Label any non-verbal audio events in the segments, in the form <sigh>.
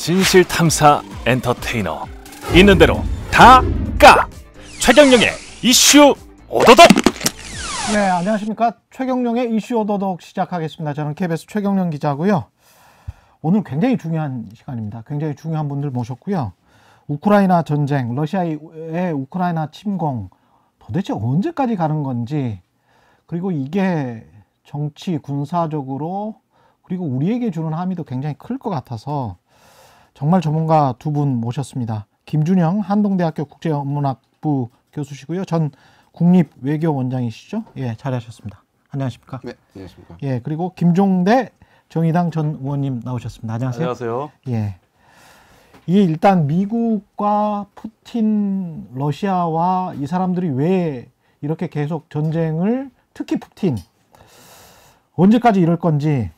진실 탐사 엔터테이너 있는 대로 다까최경령의 이슈 오도독 네 안녕하십니까 최경령의 이슈 오도독 시작하겠습니다 저는 KBS 최경령 기자고요 오늘 굉장히 중요한 시간입니다 굉장히 중요한 분들 모셨고요 우크라이나 전쟁 러시아의 우크라이나 침공 도대체 언제까지 가는 건지 그리고 이게 정치 군사적으로 그리고 우리에게 주는 함의도 굉장히 클 것 같아서 정말 전문가 두 분 모셨습니다. 김준영 한동대학교 국제문학부 교수시고요. 전 국립외교원장이시죠? 예, 잘하셨습니다. 안녕하십니까? 네, 안녕하십니까? 예, 그리고 김종대 정의당 전 의원님 나오셨습니다. 안녕하세요. 안녕하세요. 예. 이 일단 미국과 푸틴, 러시아와 이 사람들이 왜 이렇게 계속 전쟁을 특히 푸틴 언제까지 이럴 건지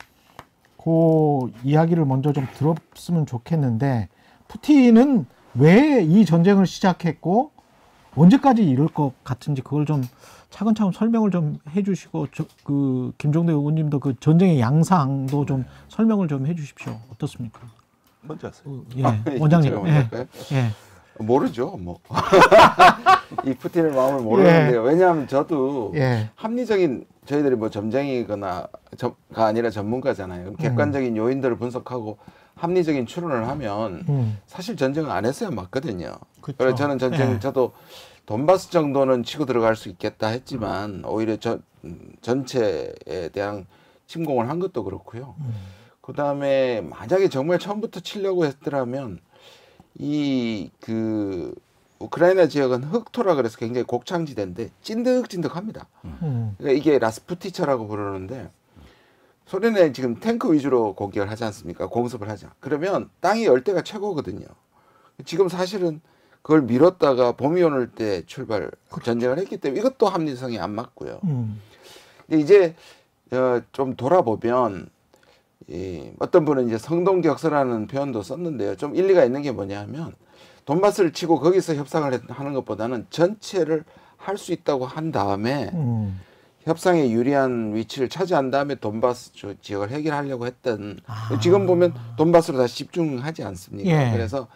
그 이야기를 먼저 좀 들었으면 좋겠는데 푸틴은 왜 이 전쟁을 시작했고 언제까지 이럴 것 같은지 그걸 좀 차근차근 설명을 좀 해주시고 그 김종대 의원님도 그 전쟁의 양상도 좀 네. 설명을 좀 해주십시오 어떻습니까? 먼저 하세요. 어, 예, 아, 원장님. 예, 예. 예. 모르죠. 뭐. <laughs> 이 푸틴의 마음을 모르는데요. 예. 왜냐하면 저도 예. 합리적인 저희들이 뭐 점쟁이거나가 저 아니라 전문가잖아요. 객관적인 음. 요인들을 분석하고 합리적인 추론을 하면 음. 사실 전쟁을 안 했어야 맞거든요. 그쵸. 그래서 저는 전쟁 예. 저도 돈바스 정도는 치고 들어갈 수 있겠다 했지만 음. 오히려 저, 음, 전체에 대한 침공을 한 것도 그렇고요. 음. 그 다음에 만약에 정말 처음부터 치려고 했더라면 이그 우크라이나 지역은 흑토라 그래서 굉장히 곡창지대인데 찐득찐득합니다. 음. 그러니까 이게 라스푸티차라고 부르는데 소련은 지금 탱크 위주로 공격을 하지 않습니까? 공습을 하자. 그러면 땅이 열대가 최고거든요. 지금 사실은 그걸 밀었다가 봄이 오는 때 출발 그렇죠. 전쟁을 했기 때문에 이것도 합리성이 안 맞고요. 음. 근데 이제 어, 좀 돌아보면 이 예. 어떤 분은 이제 성동격서라는 표현도 썼는데요. 좀 일리가 있는 게 뭐냐 하면 돈바스를 치고 거기서 협상을 하는 것보다는 전체를 할 수 있다고 한 다음에 음. 협상에 유리한 위치를 차지한 다음에 돈바스 지역을 해결하려고 했던 아. 지금 보면 돈바스로 다시 집중하지 않습니까? 예. 그래서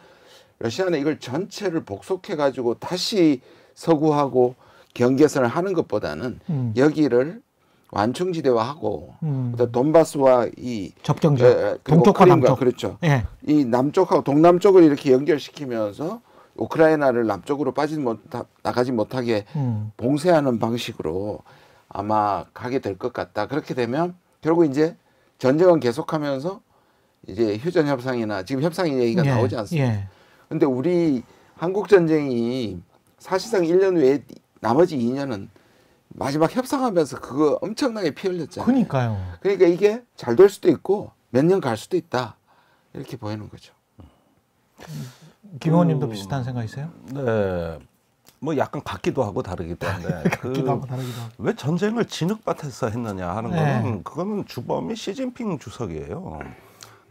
러시아는 이걸 전체를 복속해 가지고 다시 서구하고 경계선을 하는 것보다는 음. 여기를 완충지대화 하고 음. 돈바스와 이 접경지 에, 예, 예, 동쪽과 남쪽 그렇죠. 예. 이 남쪽하고 동남쪽을 이렇게 연결시키면서 우크라이나를 남쪽으로 빠지 못 나가지 못하게 음. 봉쇄하는 방식으로 아마 가게 될 것 같다. 그렇게 되면 결국 이제 전쟁은 계속하면서 이제 휴전 협상이나 지금 협상 얘기가 예. 나오지 않습니까? 예. 근데 우리 한국 전쟁이 사실상 1년 외에 나머지 2년은 마지막 협상하면서 그거 엄청나게 피 흘렸잖아요. 그러니까요. 그러니까 이게 잘 될 수도 있고 몇 년 갈 수도 있다 이렇게 보이는 거죠. 김 의원님도 그, 음, 비슷한 생각이세요? 네. 뭐 약간 같기도 하고 다르기도 <laughs> 한데 그 같기도 그 하고 다르기도 하고. 왜 전쟁을 진흙밭에서 했느냐 하는 네. 거는 그거는 주범이 시진핑 주석이에요.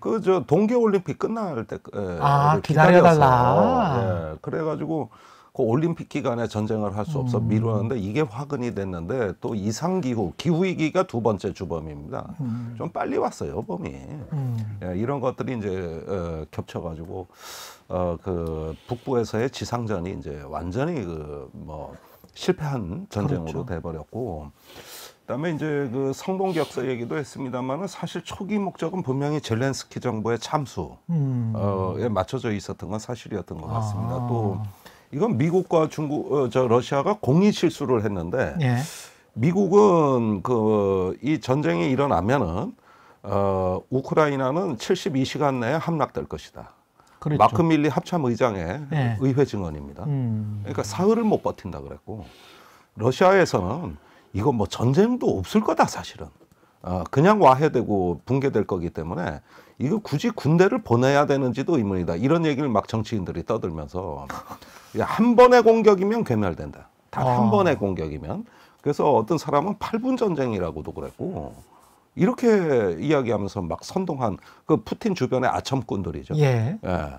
그 저 동계 올림픽 끝날 때 아, 기다려달라. 예, 그래가지고 그 올림픽 기간에 전쟁을 할 수 없어 음. 미루었는데 이게 화근이 됐는데 또 이상기후, 기후위기가 두 번째 주범입니다. 음. 좀 빨리 왔어요, 범이 음. 예, 이런 것들이 이제 어, 겹쳐가지고 어, 그 북부에서의 지상전이 이제 완전히 그 뭐 실패한 전쟁으로 그렇죠. 돼버렸고 그다음에 이제 그 성동격서 얘기도 했습니다만은 사실 초기 목적은 분명히 젤렌스키 정부의 참수에 음. 어, 맞춰져 있었던 건 사실이었던 것 같습니다. 아. 또 이건 미국과 중국, 어, 저 러시아가 공이 실수를 했는데 예. 미국은 그 이 전쟁이 일어나면은 어, 우크라이나는 72시간 내에 함락될 것이다. 그랬죠. 마크 밀리 합참 의장의 예. 의회 증언입니다. 음. 그러니까 사흘을 못 버틴다 그랬고 러시아에서는 이거 뭐 전쟁도 없을 거다 사실은. 어, 그냥 와해되고 붕괴될 거기 때문에 이거 굳이 군대를 보내야 되는지도 의문이다. 이런 얘기를 막 정치인들이 떠들면서 한 번의 공격이면 괴멸된다. 단한 아. 번의 공격이면. 그래서 어떤 사람은 8분 전쟁이라고도 그랬고 이렇게 이야기하면서 막 선동한 그 푸틴 주변의 아첨꾼들이죠. 예. 예.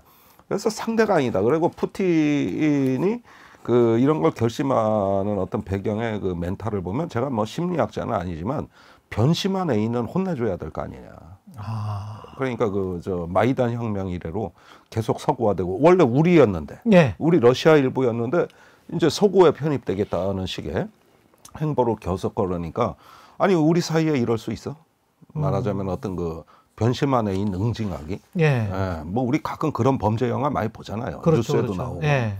그래서 상대가 아니다. 그리고 푸틴이 그 이런 걸 결심하는 어떤 배경의 그 멘탈을 보면 제가 뭐 심리학자는 아니지만 변심한 애인은 혼내줘야 될 거 아니냐. 아. 그러니까 그 저 마이단 혁명 이래로 계속 서구화되고 원래 우리였는데 네. 우리 러시아 일부였는데 이제 서구에 편입되겠다는 식의 행보로 겨서 걸으니까 아니 우리 사이에 이럴 수 있어? 음. 말하자면 음. 어떤 그 변심 한 애인 는 응징하기. 예. 예. 뭐 우리 가끔 그런 범죄 영화 많이 보잖아요. 그렇죠, 뉴스에도 그렇죠. 나오고. 예.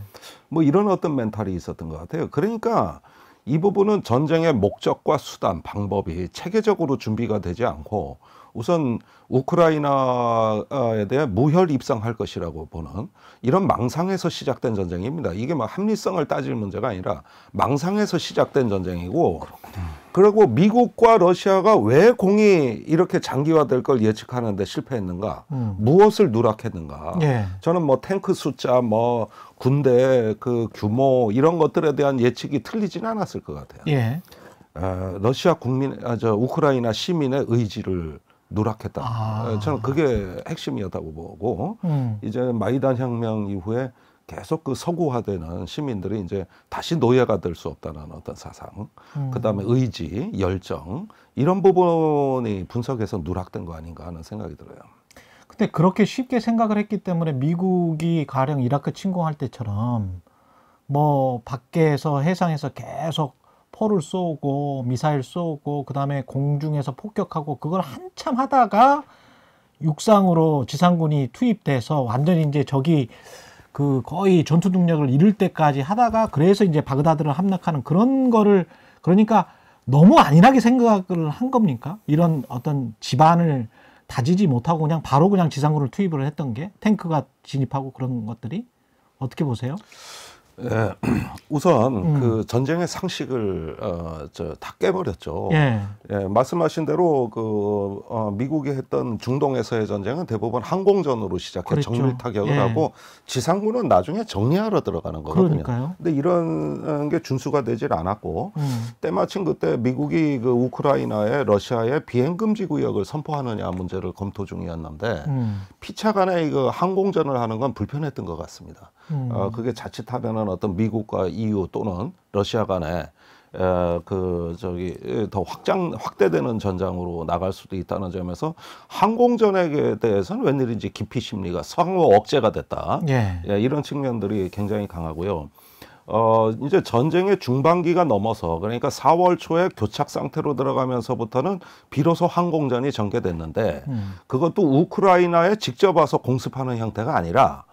뭐 이런 어떤 멘탈이 있었던 것 같아요. 그러니까 이 부분은 전쟁의 목적과 수단, 방법이 체계적으로 준비가 되지 않고 우선 우크라이나에 대해 무혈 입성할 것이라고 보는 이런 망상에서 시작된 전쟁입니다. 이게 뭐 합리성을 따질 문제가 아니라 망상에서 시작된 전쟁이고 그렇구나. 그리고 미국과 러시아가 왜 공이 이렇게 장기화될 걸 예측하는데 실패했는가? 음. 무엇을 누락했는가? 예. 저는 뭐 탱크 숫자, 뭐 군대 그 규모 이런 것들에 대한 예측이 틀리진 않았을 것 같아요. 예. 아, 러시아 국민, 아, 저 우크라이나 시민의 의지를 누락했다. 아. 아. 저는 그게 핵심이었다고 보고 음. 이제 마이단 혁명 이후에 계속 그 서구화되는 시민들이 이제 다시 노예가 될 수 없다는 어떤 사상, 음. 그다음에 의지, 열정 이런 부분이 분석해서 누락된 거 아닌가 하는 생각이 들어요. 근데 그렇게 쉽게 생각을 했기 때문에 미국이 가령 이라크 침공할 때처럼 뭐 밖에서 해상에서 계속 포를 쏘고 미사일 쏘고 그다음에 공중에서 폭격하고 그걸 한참 하다가 육상으로 지상군이 투입돼서 완전히 이제 적이 그 거의 전투 능력을 잃을 때까지 하다가 그래서 이제 바그다드를 함락하는 그런 거를 그러니까 너무 안일하게 생각을 한 겁니까? 이런 어떤 집안을 다지지 못하고 그냥 바로 그냥 지상군을 투입을 했던 게 탱크가 진입하고 그런 것들이 어떻게 보세요? 예, <clears throat> 우선 음. 그 전쟁의 상식을 어, 저 다 깨버렸죠. 예. 예. 말씀하신 대로 그 어, 미국이 했던 중동에서의 전쟁은 대부분 항공전으로 시작해 그랬죠. 정밀 타격을 예. 하고 지상군은 나중에 정리하러 들어가는 거거든요. 그러 근데 이런 어, 게 준수가 되질 않았고 음. 때마침 그때 미국이 그 우크라이나에 러시아에 비행 금지 구역을 선포하느냐 문제를 검토 중이었는데 음. 피차 간에 이거 그 항공전을 하는 건 불편했던 것 같습니다. 음. 어, 그게 자칫하면은 어떤 미국과 EU 또는 러시아 간에 어, 그 저기 예, 더 확장 확대되는 전장으로 나갈 수도 있다는 점에서 항공 전액에 대해서는 웬일인지 기피 심리가 상호 억제가 됐다. 예. 예, 이런 측면들이 굉장히 강하고요. 어, 이제 전쟁의 중반기가 넘어서 그러니까 4월 초에 교착 상태로 들어가면서부터는 비로소 항공전이 전개됐는데 음. 그것도 우크라이나에 직접 와서 공습하는 형태가 아니라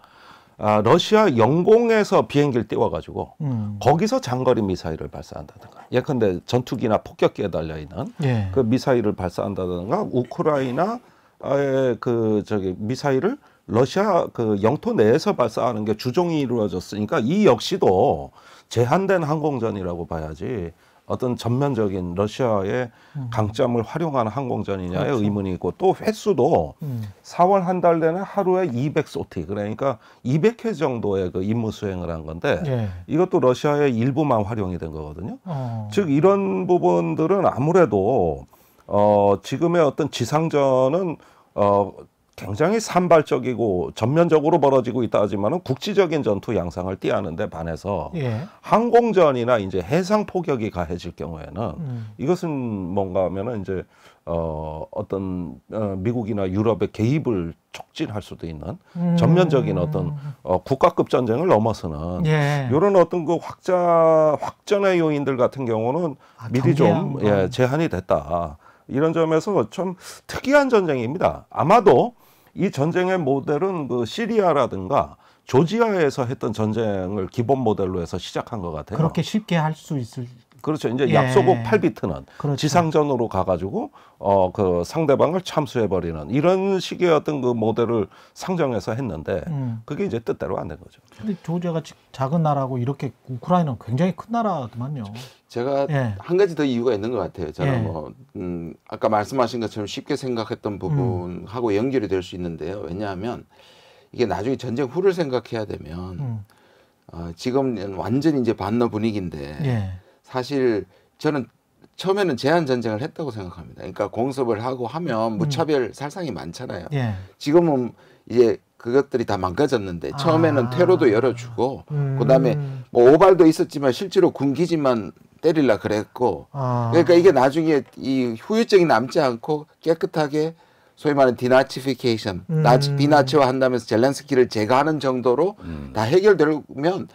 아, 러시아 영공에서 비행기를 띄워가지고 음. 거기서 장거리 미사일을 발사한다든가 예컨대 전투기나 폭격기에 달려 있는 예. 그 미사일을 발사한다든가 우크라이나의 그 저기 미사일을 러시아 그 영토 내에서 발사하는 게 주종이 이루어졌으니까 이 역시도 제한된 항공전이라고 봐야지 어떤 전면적인 러시아의 음. 강점을 활용하는 항공전이냐의 그렇죠. 의문이 있고 또 횟수도 음. 4월 한 달 내내 하루에 200소티 그러니까 200회 정도의 그 임무 수행을 한 건데 예. 이것도 러시아의 일부만 활용이 된 거거든요. 어. 즉 이런 부분들은 아무래도 어 지금의 어떤 지상전은 어 굉장히 산발적이고 전면적으로 벌어지고 있다 하지만은 국지적인 전투 양상을 띠하는데 반해서 예. 항공전이나 이제 해상 포격이 가해질 경우에는 음. 이것은 뭔가 하면은 이제 어 어떤 어, 미국이나 유럽의 개입을 촉진할 수도 있는 음. 전면적인 어떤 어, 국가급 전쟁을 넘어서는 예. 이런 어떤 그 확자 확전의 요인들 같은 경우는 아, 미리 좀 예, 제한이 됐다. 이런 점에서 좀 특이한 전쟁입니다. 아마도 이 전쟁의 모델은 그 시리아라든가 조지아에서 했던 전쟁을 기본 모델로 해서 시작한 것 같아요. 그렇게 쉽게 할 수 있을 그렇죠. 이제 예. 약소국 8비트는 그렇죠. 지상전으로 가가지고 어 그 상대방을 참수해버리는 이런 식의 어떤 그 모델을 상정해서 했는데 음. 그게 이제 뜻대로 안 된 거죠. 근데 조지아가 작은 나라고 이렇게 우크라이나는 굉장히 큰 나라더만요. 제가 예. 한 가지 더 이유가 있는 것 같아요. 저는 예. 뭐 음, 아까 말씀하신 것처럼 쉽게 생각했던 음. 부분하고 음. 연결이 될 수 있는데요. 왜냐하면 이게 나중에 전쟁 후를 생각해야 되면 음. 어, 지금 완전히 이제 반나 분위기인데. 예. 사실 저는 처음에는 제한 전쟁을 했다고 생각합니다. 그러니까 공습을 하고 하면 음. 무차별 살상이 많잖아요. 예. 지금은 이제 그것들이 다 망가졌는데 처음에는 아. 테러도 열어주고 음. 그다음에 뭐 오발도 있었지만 실제로 군기지만 때릴라 그랬고 아. 그러니까 이게 나중에 이 후유증이 남지 않고 깨끗하게 소위 말하는 디나치피케이션, 음. 나치, 비나치화 한다면서 젤렌스키를 제거하는 정도로 음. 다 해결되면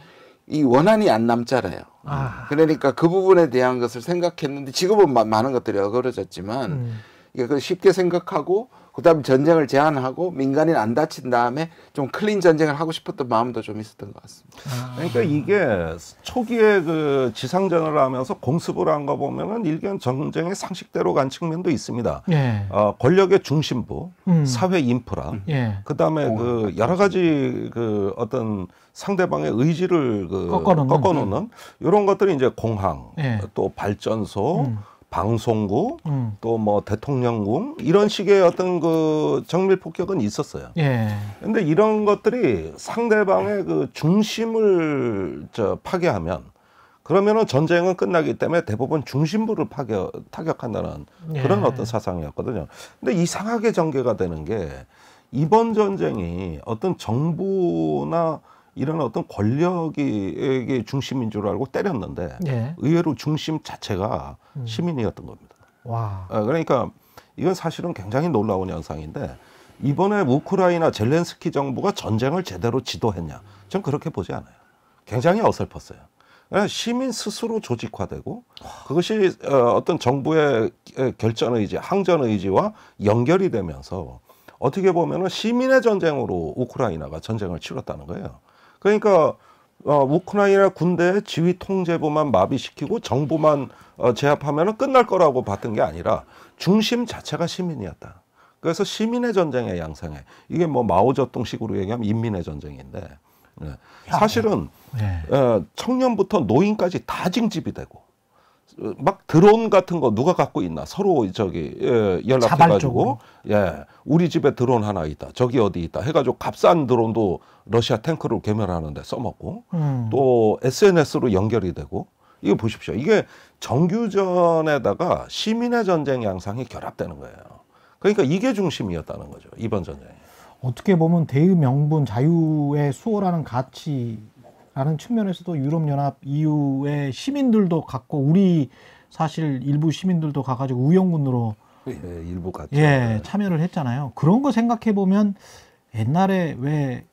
이 원한이 안 남잖아요. 아. 그러니까 그 부분에 대한 것을 생각했는데 지금은 마, 많은 것들이 어그러졌지만 음. 이게 쉽게 생각하고 그다음에 전쟁을 제한하고 민간인 안 다친 다음에 좀 클린 전쟁을 하고 싶었던 마음도 좀 있었던 것 같습니다. 아. 그러니까 이게 초기에 그 지상전을 하면서 공습을 한 거 보면은 일견 전쟁의 상식대로 간 측면도 있습니다. 예. 어, 권력의 중심부, 음. 사회 인프라, 음. 예. 그다음에 어, 그 아, 여러 그렇죠. 가지 그 어떤 상대방의 의지를 그 꺾어놓는, 꺾어놓는 음. 이런 것들이 이제 공항, 예. 또 발전소. 음. 방송국 음. 또뭐 대통령궁 이런 식의 어떤 그 정밀 폭격은 있었어요. 예. 근데 이런 것들이 상대방의 그 중심을 저 파괴하면 그러면은 전쟁은 끝나기 때문에 대부분 중심부를 파격 타격한다는 예. 그런 어떤 사상이었거든요. 근데 이상하게 전개가 되는 게 이번 전쟁이 어떤 정부나 이런 어떤 권력이 중심인 줄 알고 때렸는데 예. 의외로 중심 자체가 음. 시민이었던 겁니다. 와. 아, 그러니까 이건 사실은 굉장히 놀라운 현상인데 이번에 우크라이나 젤렌스키 정부가 전쟁을 제대로 지도했냐? 전 그렇게 보지 않아요. 굉장히 어설펐어요. 그러니까 시민 스스로 조직화되고 그것이 어, 어떤 정부의 결전 의지, 항전 의지와 연결이 되면서 어떻게 보면 시민의 전쟁으로 우크라이나가 전쟁을 치렀다는 거예요. 그러니까 어, 우크라이나 군대 지휘 통제부만 마비시키고 정부만 어, 제압하면 끝날 거라고 봤던 게 아니라 중심 자체가 시민이었다. 그래서 시민의 전쟁의 양상에 이게 뭐 마오쩌둥식으로 얘기하면 인민의 전쟁인데 네. 사실은 네. 어, 청년부터 노인까지 다 징집이 되고 막 드론 같은 거 누가 갖고 있나 서로 저기 예, 연락해가지고 예 우리 집에 드론 하나 있다 저기 어디 있다 해가지고 값싼 드론도 러시아 탱크를 개멸하는데 써먹고 음. 또 SNS로 연결이 되고 이거 보십시오 이게 정규전에다가 시민의 전쟁 양상이 결합되는 거예요 그러니까 이게 중심이었다는 거죠 이번 전쟁 어떻게 보면 대의 명분 자유의 수호라는 가치 라는 측면에서도 유럽연합 이후에 시민들도 갖고 우리 사실 일부 시민들도 가가지고 우영군으로 예, 일부 같죠. 예, 참여를 했잖아요. 그런 거 생각해 보면 옛날에 왜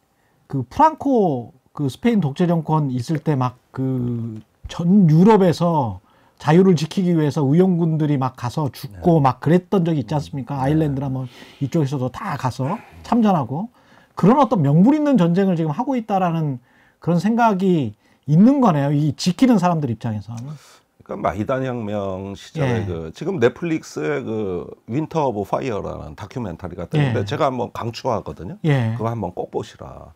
그 프랑코 그 스페인 독재 정권 있을 때 막 그 전 유럽에서 자유를 지키기 위해서 우영군들이 막 가서 죽고 네. 막 그랬던 적이 있지 않습니까? 네. 아일랜드나 뭐 이쪽에서도 다 가서 참전하고 그런 어떤 명분 있는 전쟁을 지금 하고 있다라는 그런 생각이 있는 거네요. 이 지키는 사람들 입장에서 하 그러니까 마이단 혁명 시절에 예. 그 지금 넷플릭스의 그 윈터 오브 파이어라는 다큐멘터리가 뜨는데 예. 제가 한번 강추하거든요. 예. 그거 한번 꼭 보시라.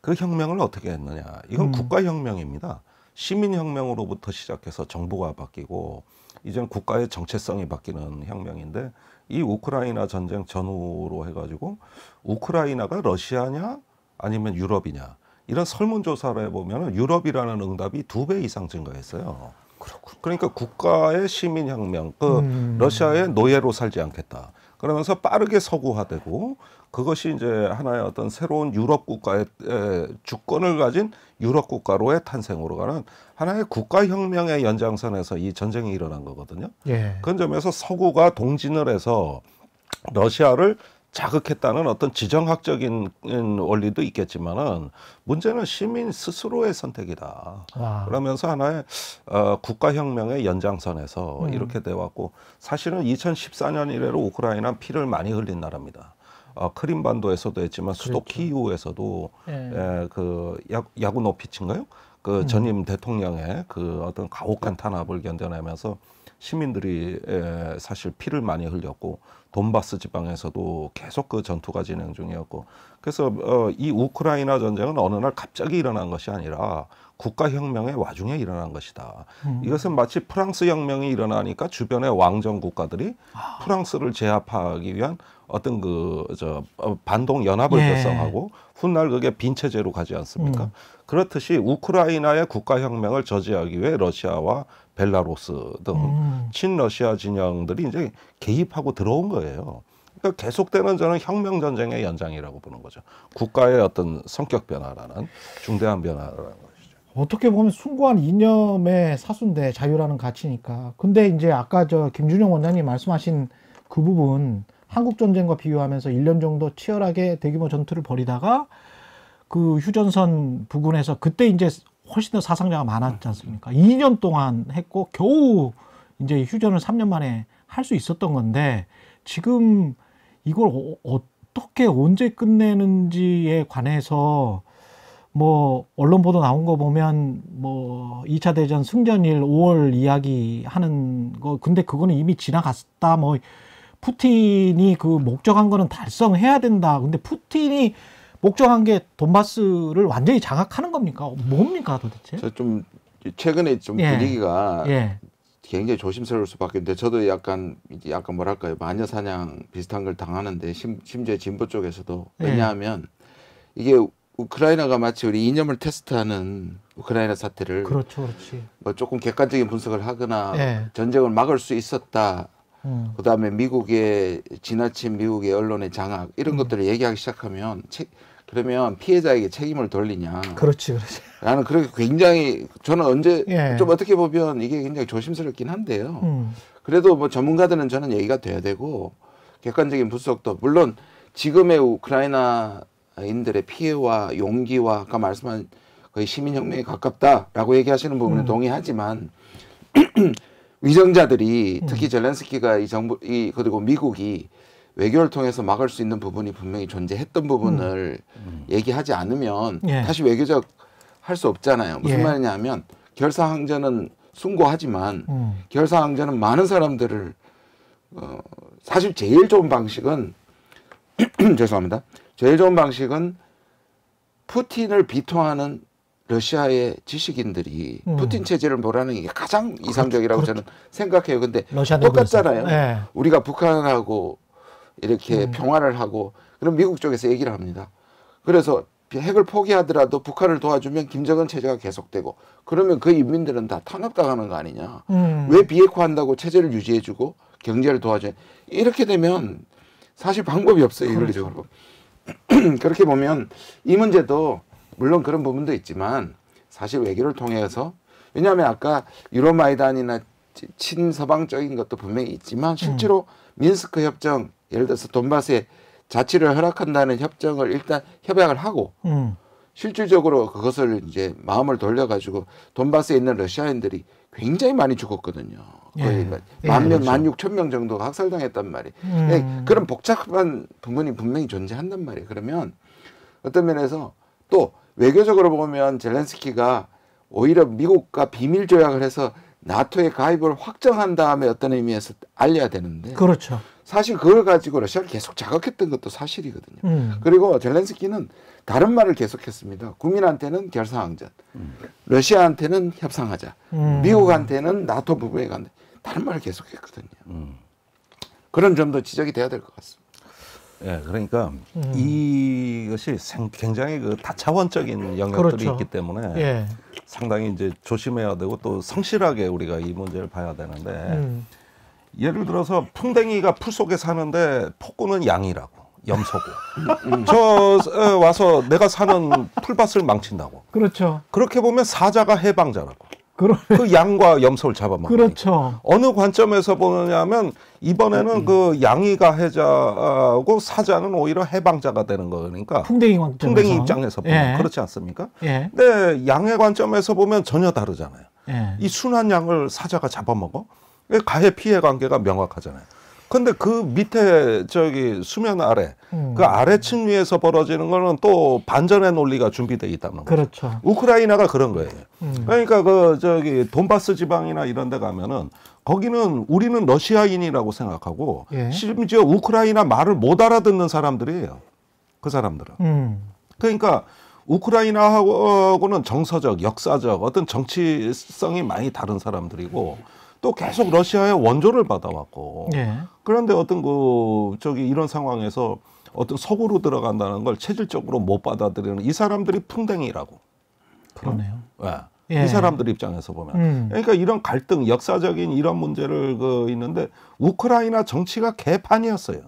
그 혁명을 어떻게 했느냐. 이건 음. 국가 혁명입니다. 시민 혁명으로부터 시작해서 정부가 바뀌고 이젠 국가의 정체성이 바뀌는 혁명인데 이 우크라이나 전쟁 전후로 해가지고 우크라이나가 러시아냐 아니면 유럽이냐 이런 설문조사를 해보면 유럽이라는 응답이 두 배 이상 증가했어요. 그렇군. 그러니까 국가의 시민혁명, 그 음. 러시아의 노예로 살지 않겠다. 그러면서 빠르게 서구화되고 그것이 이제 하나의 어떤 새로운 유럽 국가의 주권을 가진 유럽 국가로의 탄생으로 가는 하나의 국가 혁명의 연장선에서 이 전쟁이 일어난 거거든요. 예. 그런 점에서 서구가 동진을 해서 러시아를 자극했다는 어떤 지정학적인 원리도 있겠지만은 문제는 시민 스스로의 선택이다. 와. 그러면서 하나의 어, 국가혁명의 연장선에서 음. 이렇게 돼 왔고 사실은 2014년 이래로 우크라이나 피를 많이 흘린 나라입니다. 어, 크림반도에서도 했지만 수도 그렇죠. 키이우에서도 네. 에, 그 야, 구노피치인가요그 음. 전임 대통령의 그 어떤 가혹한 탄압을 견뎌내면서 시민들이 에, 예, 사실 피를 많이 흘렸고 돈바스 지방에서도 계속 그 전투가 진행 중이었고 그래서 어, 이 우크라이나 전쟁은 어느 날 갑자기 일어난 것이 아니라 국가혁명의 와중에 일어난 것이다. 음. 이것은 마치 프랑스 혁명이 일어나니까 주변의 왕정 국가들이 아. 프랑스를 제압하기 위한 어떤 그저 어, 반동 연합을 예. 결성하고 훗날 그게 빈체제로 가지 않습니까? 음. 그렇듯이 우크라이나의 국가혁명을 저지하기 위해 러시아와 벨라루스 등 음. 친러시아 진영들이 이제 개입하고 들어온 거예요. 그러니까 계속되는 저는 혁명 전쟁의 연장이라고 보는 거죠. 국가의 어떤 성격 변화라는 중대한 변화라는 것이죠. 어떻게 보면 숭고한 이념의 사순대 자유라는 가치니까. 근데 이제 아까 저 김준영 원장님 말씀하신 그 부분 한국 전쟁과 비교하면서 1년 정도 치열하게 대규모 전투를 벌이다가 그 휴전선 부근에서 그때 이제 훨씬 더 사상자가 많았지 않습니까? 2년 동안 했고 겨우 이제 휴전을 3년 만에 할 수 있었던 건데 지금 이걸 어, 떻게 언제 끝내는지에 관해서 뭐 언론 보도 나온 거 보면 뭐 2차 대전 승전일 5월 이야기 하는 거 근데 그거는 이미 지나갔다 뭐 푸틴이 그 목적한 거는 달성해야 된다. 근데 푸틴이 목적한 게 돈바스를 완전히 장악하는 겁니까? 뭡니까 도대체? 저좀 최근에 좀 예. 분위기가 예. 굉장히 조심스러울 수밖에 없는데 저도 약간 이제 약간 뭐랄까요 마녀 사냥 비슷한 걸 당하는데 심, 심지어 진보 쪽에서도 예. 왜냐하면 예. 이게 우크라이나가 마치 우리 이념을 테스트하는 우크라이나 사태를 그렇죠, 그렇지. 뭐 조금 객관적인 분석을 하거나 예. 전쟁을 막을 수 있었다 음. 그다음에 미국의 지나친 미국의 언론의 장악 이런 음. 것들을 얘기하기 시작하면 책 그러면 피해자에게 책임을 돌리냐. 그렇지, 그렇지. 나는 그렇게 굉장히 저는 언제 예. 좀 어떻게 보면 이게 굉장히 조심스럽긴 한데요. 음. 그래도 뭐 전문가들은 저는 얘기가 돼야 되고 객관적인 분석도 물론 지금의 우크라이나인들의 피해와 용기와 아까 말씀한 거의 시민혁명에 가깝다라고 얘기하시는 부분에 음. 동의하지만 위정자들이 음. 특히 젤렌스키가 이 정부 이 그리고 미국이 외교를 통해서 막을 수 있는 부분이 분명히 존재했던 음. 부분을 음. 얘기하지 않으면 예. 다시 외교적 할 수 없잖아요. 무슨 예. 말이냐면 결사항전은 숭고하지만 음. 결사항전은 많은 사람들을 어, 사실 제일 좋은 방식은 <clears throat> 죄송합니다. 제일 좋은 방식은 푸틴을 비토하는 러시아의 지식인들이 음. 푸틴 체제를 몰아는 내게 가장 이상적이라고 그렇죠. 저는 생각해요. 근데 똑같잖아요. 네. 우리가 북한하고 이렇게 음. 평화를 하고 그럼 미국 쪽에서 얘기를 합니다. 그래서 핵을 포기하더라도 북한을 도와주면 김정은 체제가 계속되고 그러면 그 인민들은 다 탄압당하는 거 아니냐. 음. 왜 비핵화한다고 체제를 유지해주고 경제를 도와줘 이렇게 되면 사실 방법이 없어요. 그렇죠. 윤리 <clears throat> 그렇게 보면 이 문제도 물론 그런 부분도 있지만 사실 외교를 통해서 왜냐하면 아까 유로마이단이나 친서방적인 것도 분명히 있지만 실제로 음. 민스크 협정 예를 들어서 돈바스에 자치를 허락한다는 협정을 일단 협약을 하고 음. 실질적으로 그것을 이제 마음을 돌려가지고 돈바스에 있는 러시아인들이 굉장히 많이 죽었거든요. 예. 거의 예. 만 명, 그렇죠. 만 육천 명 정도가 학살당했단 말이에요. 음. 예, 그런 복잡한 부분이 분명히 존재한단 말이에요. 그러면 어떤 면에서 또 외교적으로 보면 젤렌스키가 오히려 미국과 비밀 조약을 해서 나토에 가입을 확정한 다음에 어떤 의미에서 알려야 되는데 그렇죠. 사실 그걸 가지고 러시아를 계속 자극했던 것도 사실이거든요. 음. 그리고 젤렌스키는 다른 말을 계속했습니다. 국민한테는 결사항전, 음. 러시아한테는 협상하자, 음. 미국한테는 나토 부부에 간다. 다른 말을 계속했거든요. 음. 그런 점도 지적이 돼야 될 것 같습니다. 예, 그러니까 음. 이것이 굉장히 그 다차원적인 영역들이 그렇죠. 있기 때문에 예. 상당히 이제 조심해야 되고 또 성실하게 우리가 이 문제를 봐야 되는데 음. 예를 들어서 풍뎅이가 풀 속에 사는데 폭구는 양이라고 염소고 음, 음, 음. 저 어, 와서 내가 사는 풀밭을 망친다고 그렇죠. 그렇게 보면 사자가 해방자라고 그러네. 그 양과 염소를 잡아먹는. 그렇죠. 어느 관점에서 보느냐면 이번에는 음. 그 양이가 해자고 사자는 오히려 해방자가 되는 거니까. 풍뎅이 관점에서. 풍뎅이 입장에서 보면 예. 그렇지 않습니까? 예. 근데 양의 관점에서 보면 전혀 다르잖아요. 예. 이 순한 양을 사자가 잡아먹어. 가해 피해 관계가 명확하잖아요. 근데 그 밑에 저기 수면 아래 음. 그 아래층 위에서 벌어지는 거는 또 반전의 논리가 준비돼 있다는 거죠. 그렇죠. 우크라이나가 그런 거예요. 음. 그러니까 그 저기 돈바스 지방이나 이런 데 가면은 거기는 우리는 러시아인이라고 생각하고 예. 심지어 우크라이나 말을 못 알아듣는 사람들이에요. 그 사람들은. 음. 그러니까 우크라이나하고는 정서적, 역사적, 어떤 정치성이 많이 다른 사람들이고 또 계속 러시아의 원조를 받아왔고 예. 그런데 어떤 그 저기 이런 상황에서 어떤 서구로 들어간다는 걸 체질적으로 못 받아들이는 이 사람들이 풍뎅이라고 그러네요. 예. 예. 이 사람들 입장에서 보면 음. 그러니까 이런 갈등 역사적인 이런 문제를 그 있는데 우크라이나 정치가 개판이었어요.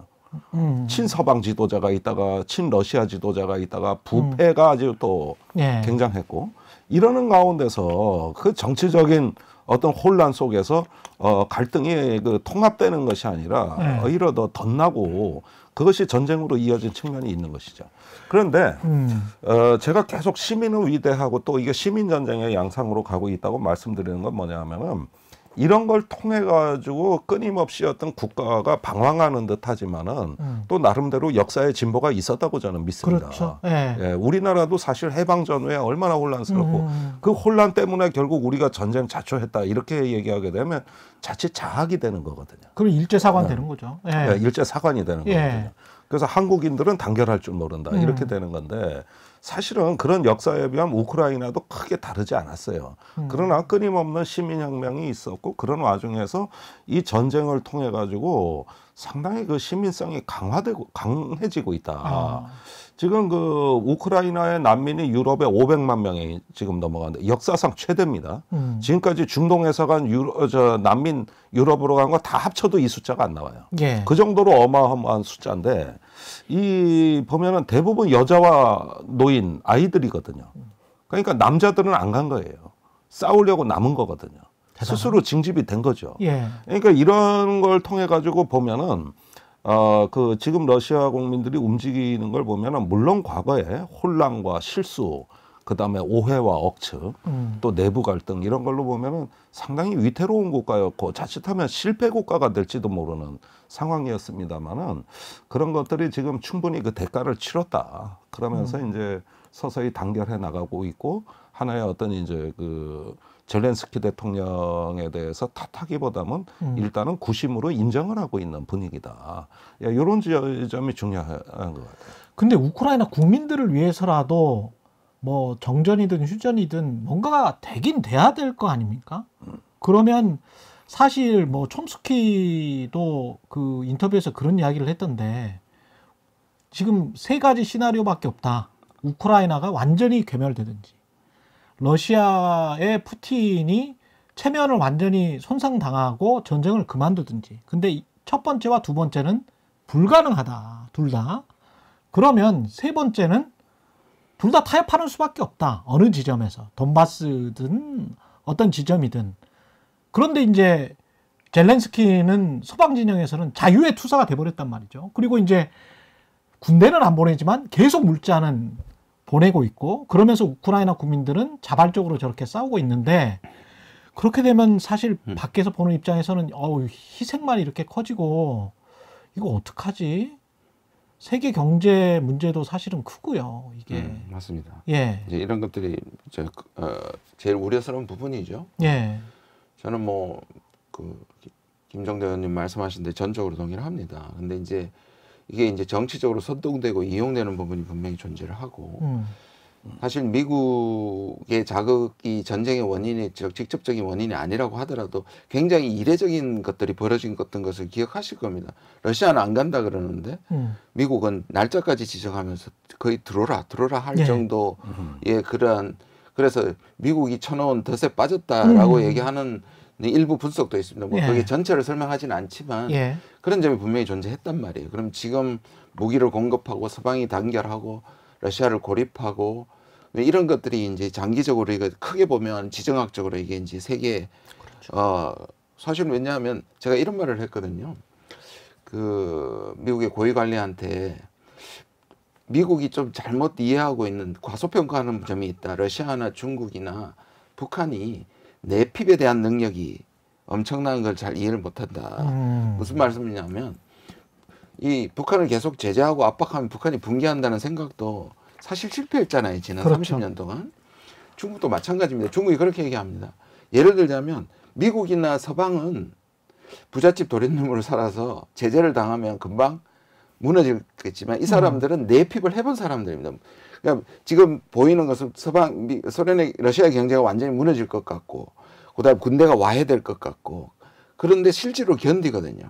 음. 친서방 지도자가 있다가 친러시아 지도자가 있다가 음. 부패가 음. 아주 또 예. 굉장했고 이러는 가운데서 그 정치적인 어떤 혼란 속에서 어, 갈등이 그 통합되는 것이 아니라 네. 오히려 더 덧나고 그것이 전쟁으로 이어진 측면이 있는 것이죠. 그런데 음. 어, 제가 계속 시민을 위대하고 또 이게 시민 전쟁의 양상으로 가고 있다고 말씀드리는 건 뭐냐면은 하 이런 걸 통해 가지고 끊임없이 어떤 국가가 방황하는 듯하지만은 음. 또 나름대로 역사의 진보가 있었다고 저는 믿습니다. 그렇죠. 네. 예, 우리나라도 사실 해방 전후에 얼마나 혼란스럽고 음, 음, 음. 그 혼란 때문에 결국 우리가 전쟁 자초했다 이렇게 얘기하게 되면 자칫 자학이 되는 거거든요. 그럼 일제 사관 네. 되는 거죠. 예. 예, 일제 사관이 되는 예. 거거든요. 그래서 한국인들은 단결할 줄 모른다 음. 이렇게 되는 건데 사실은 그런 역사에 비하면 우크라이나도 크게 다르지 않았어요. 음. 그러나 끊임없는 시민혁명이 있었고 그런 와중에서 이 전쟁을 통해 가지고 상당히 그 시민성이 강화되고 강해지고 있다. 아. 지금 그 우크라이나의 난민이 유럽에 500만 명이 지금 넘어가는데 역사상 최대입니다. 음. 지금까지 중동에서 간 유럽 어, 저 난민 유럽으로 간 거 다 합쳐도 이 숫자가 안 나와요. 예. 그 정도로 어마어마한 숫자인데 이 보면은 대부분 여자와 노인, 아이들이거든요. 그러니까 남자들은 안 간 거예요. 싸우려고 남은 거거든요. 대단한. 스스로 징집이 된 거죠. 예. 그러니까 이런 걸 통해 가지고 보면은 어, 그 지금 러시아 국민들이 움직이는 걸 보면은 물론 과거에 혼란과 실수 그다음에 오해와 억측, 음. 또 내부 갈등 이런 걸로 보면은 상당히 위태로운 국가였고 자칫하면 실패 국가가 될지도 모르는 상황이었습니다마는 그런 것들이 지금 충분히 그 대가를 치렀다. 그러면서 음. 이제 서서히 단결해 나가고 있고 하나의 어떤 이제 그 젤렌스키 대통령에 대해서 탓하기보다는 음. 일단은 구심으로 인정을 하고 있는 분위기다. 이런 예, 지점이 중요한 것 같아요. 근데 우크라이나 국민들을 위해서라도 뭐 정전이든 휴전이든 뭔가가 되긴 돼야 될 거 아닙니까? 그러면 사실 뭐 촘스키도 그 인터뷰에서 그런 이야기를 했던데 지금 세 가지 시나리오밖에 없다. 우크라이나가 완전히 괴멸되든지 러시아의 푸틴이 체면을 완전히 손상당하고 전쟁을 그만두든지. 근데 첫 번째와 두 번째는 불가능하다. 둘 다. 그러면 세 번째는 둘다 타협하는 수밖에 없다. 어느 지점에서 돈바스든 어떤 지점이든 그런데 이제 젤렌스키는 소방 진영에서는 자유의 투사가 돼버렸단 말이죠. 그리고 이제 군대는 안 보내지만 계속 물자는 보내고 있고 그러면서 우크라이나 국민들은 자발적으로 저렇게 싸우고 있는데 그렇게 되면 사실 음. 밖에서 보는 입장에서는 어우 희생만 이렇게 커지고 이거 어떡하지? 세계 경제 문제도 사실은 크고요. 이게 음, 맞습니다. 예. 이제 이런 것들이 저, 어, 제일 우려스러운 부분이죠. 예. 저는 뭐 그 김정대 의원님 말씀하신 데 전적으로 동의를 합니다. 근데 이제 이게 이제 정치적으로 선동되고 이용되는 부분이 분명히 존재를 하고 음. 사실 미국의 자극이 전쟁의 원인이 직접적인 원인이 아니라고 하더라도 굉장히 이례적인 것들이 벌어진 것던 것을 기억하실 겁니다. 러시아는 안 간다 그러는데 음. 미국은 날짜까지 지적하면서 거의 들어라 들어라 할 예. 정도의 음. 그런 그래서 미국이 쳐놓은 덫에 빠졌다라고 음. 얘기하는 일부 분석도 있습니다. 뭐 예. 그게 전체를 설명하지는 않지만 예. 그런 점이 분명히 존재했단 말이에요. 그럼 지금 무기를 공급하고 서방이 단결하고 러시아를 고립하고 이런 것들이 이제 장기적으로 이거 크게 보면 지정학적으로 이게 이제 세계 그렇죠. 어 사실 왜냐하면 제가 이런 말을 했거든요. 그 미국의 고위 관리한테 미국이 좀 잘못 이해하고 있는 과소평가하는 점이 있다. 러시아나 중국이나 북한이 내 핍에 대한 능력이 엄청난 걸 잘 이해를 못한다. 음. 무슨 말씀이냐면 이 북한을 계속 제재하고 압박하면 북한이 붕괴한다는 생각도 사실 실패했잖아요. 지난 그렇죠. 30년 동안. 중국도 마찬가지입니다. 중국이 그렇게 얘기합니다. 예를 들자면 미국이나 서방은 부잣집 도련님으로 살아서 제재를 당하면 금방 무너질겠지만 이 음. 사람들은 내핍을 해본 사람들입니다. 그러니까 지금 보이는 것은 서방 미, 소련의 러시아 경제가 완전히 무너질 것 같고 그다음 군대가 와해될 것 같고 그런데 실제로 견디거든요.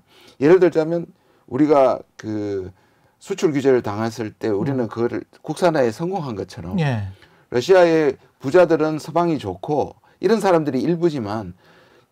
예를 들자면 우리가 그 수출 규제를 당했을 때 우리는 음. 그거를 국산화에 성공한 것처럼 예. 러시아의 부자들은 서방이 좋고 이런 사람들이 일부지만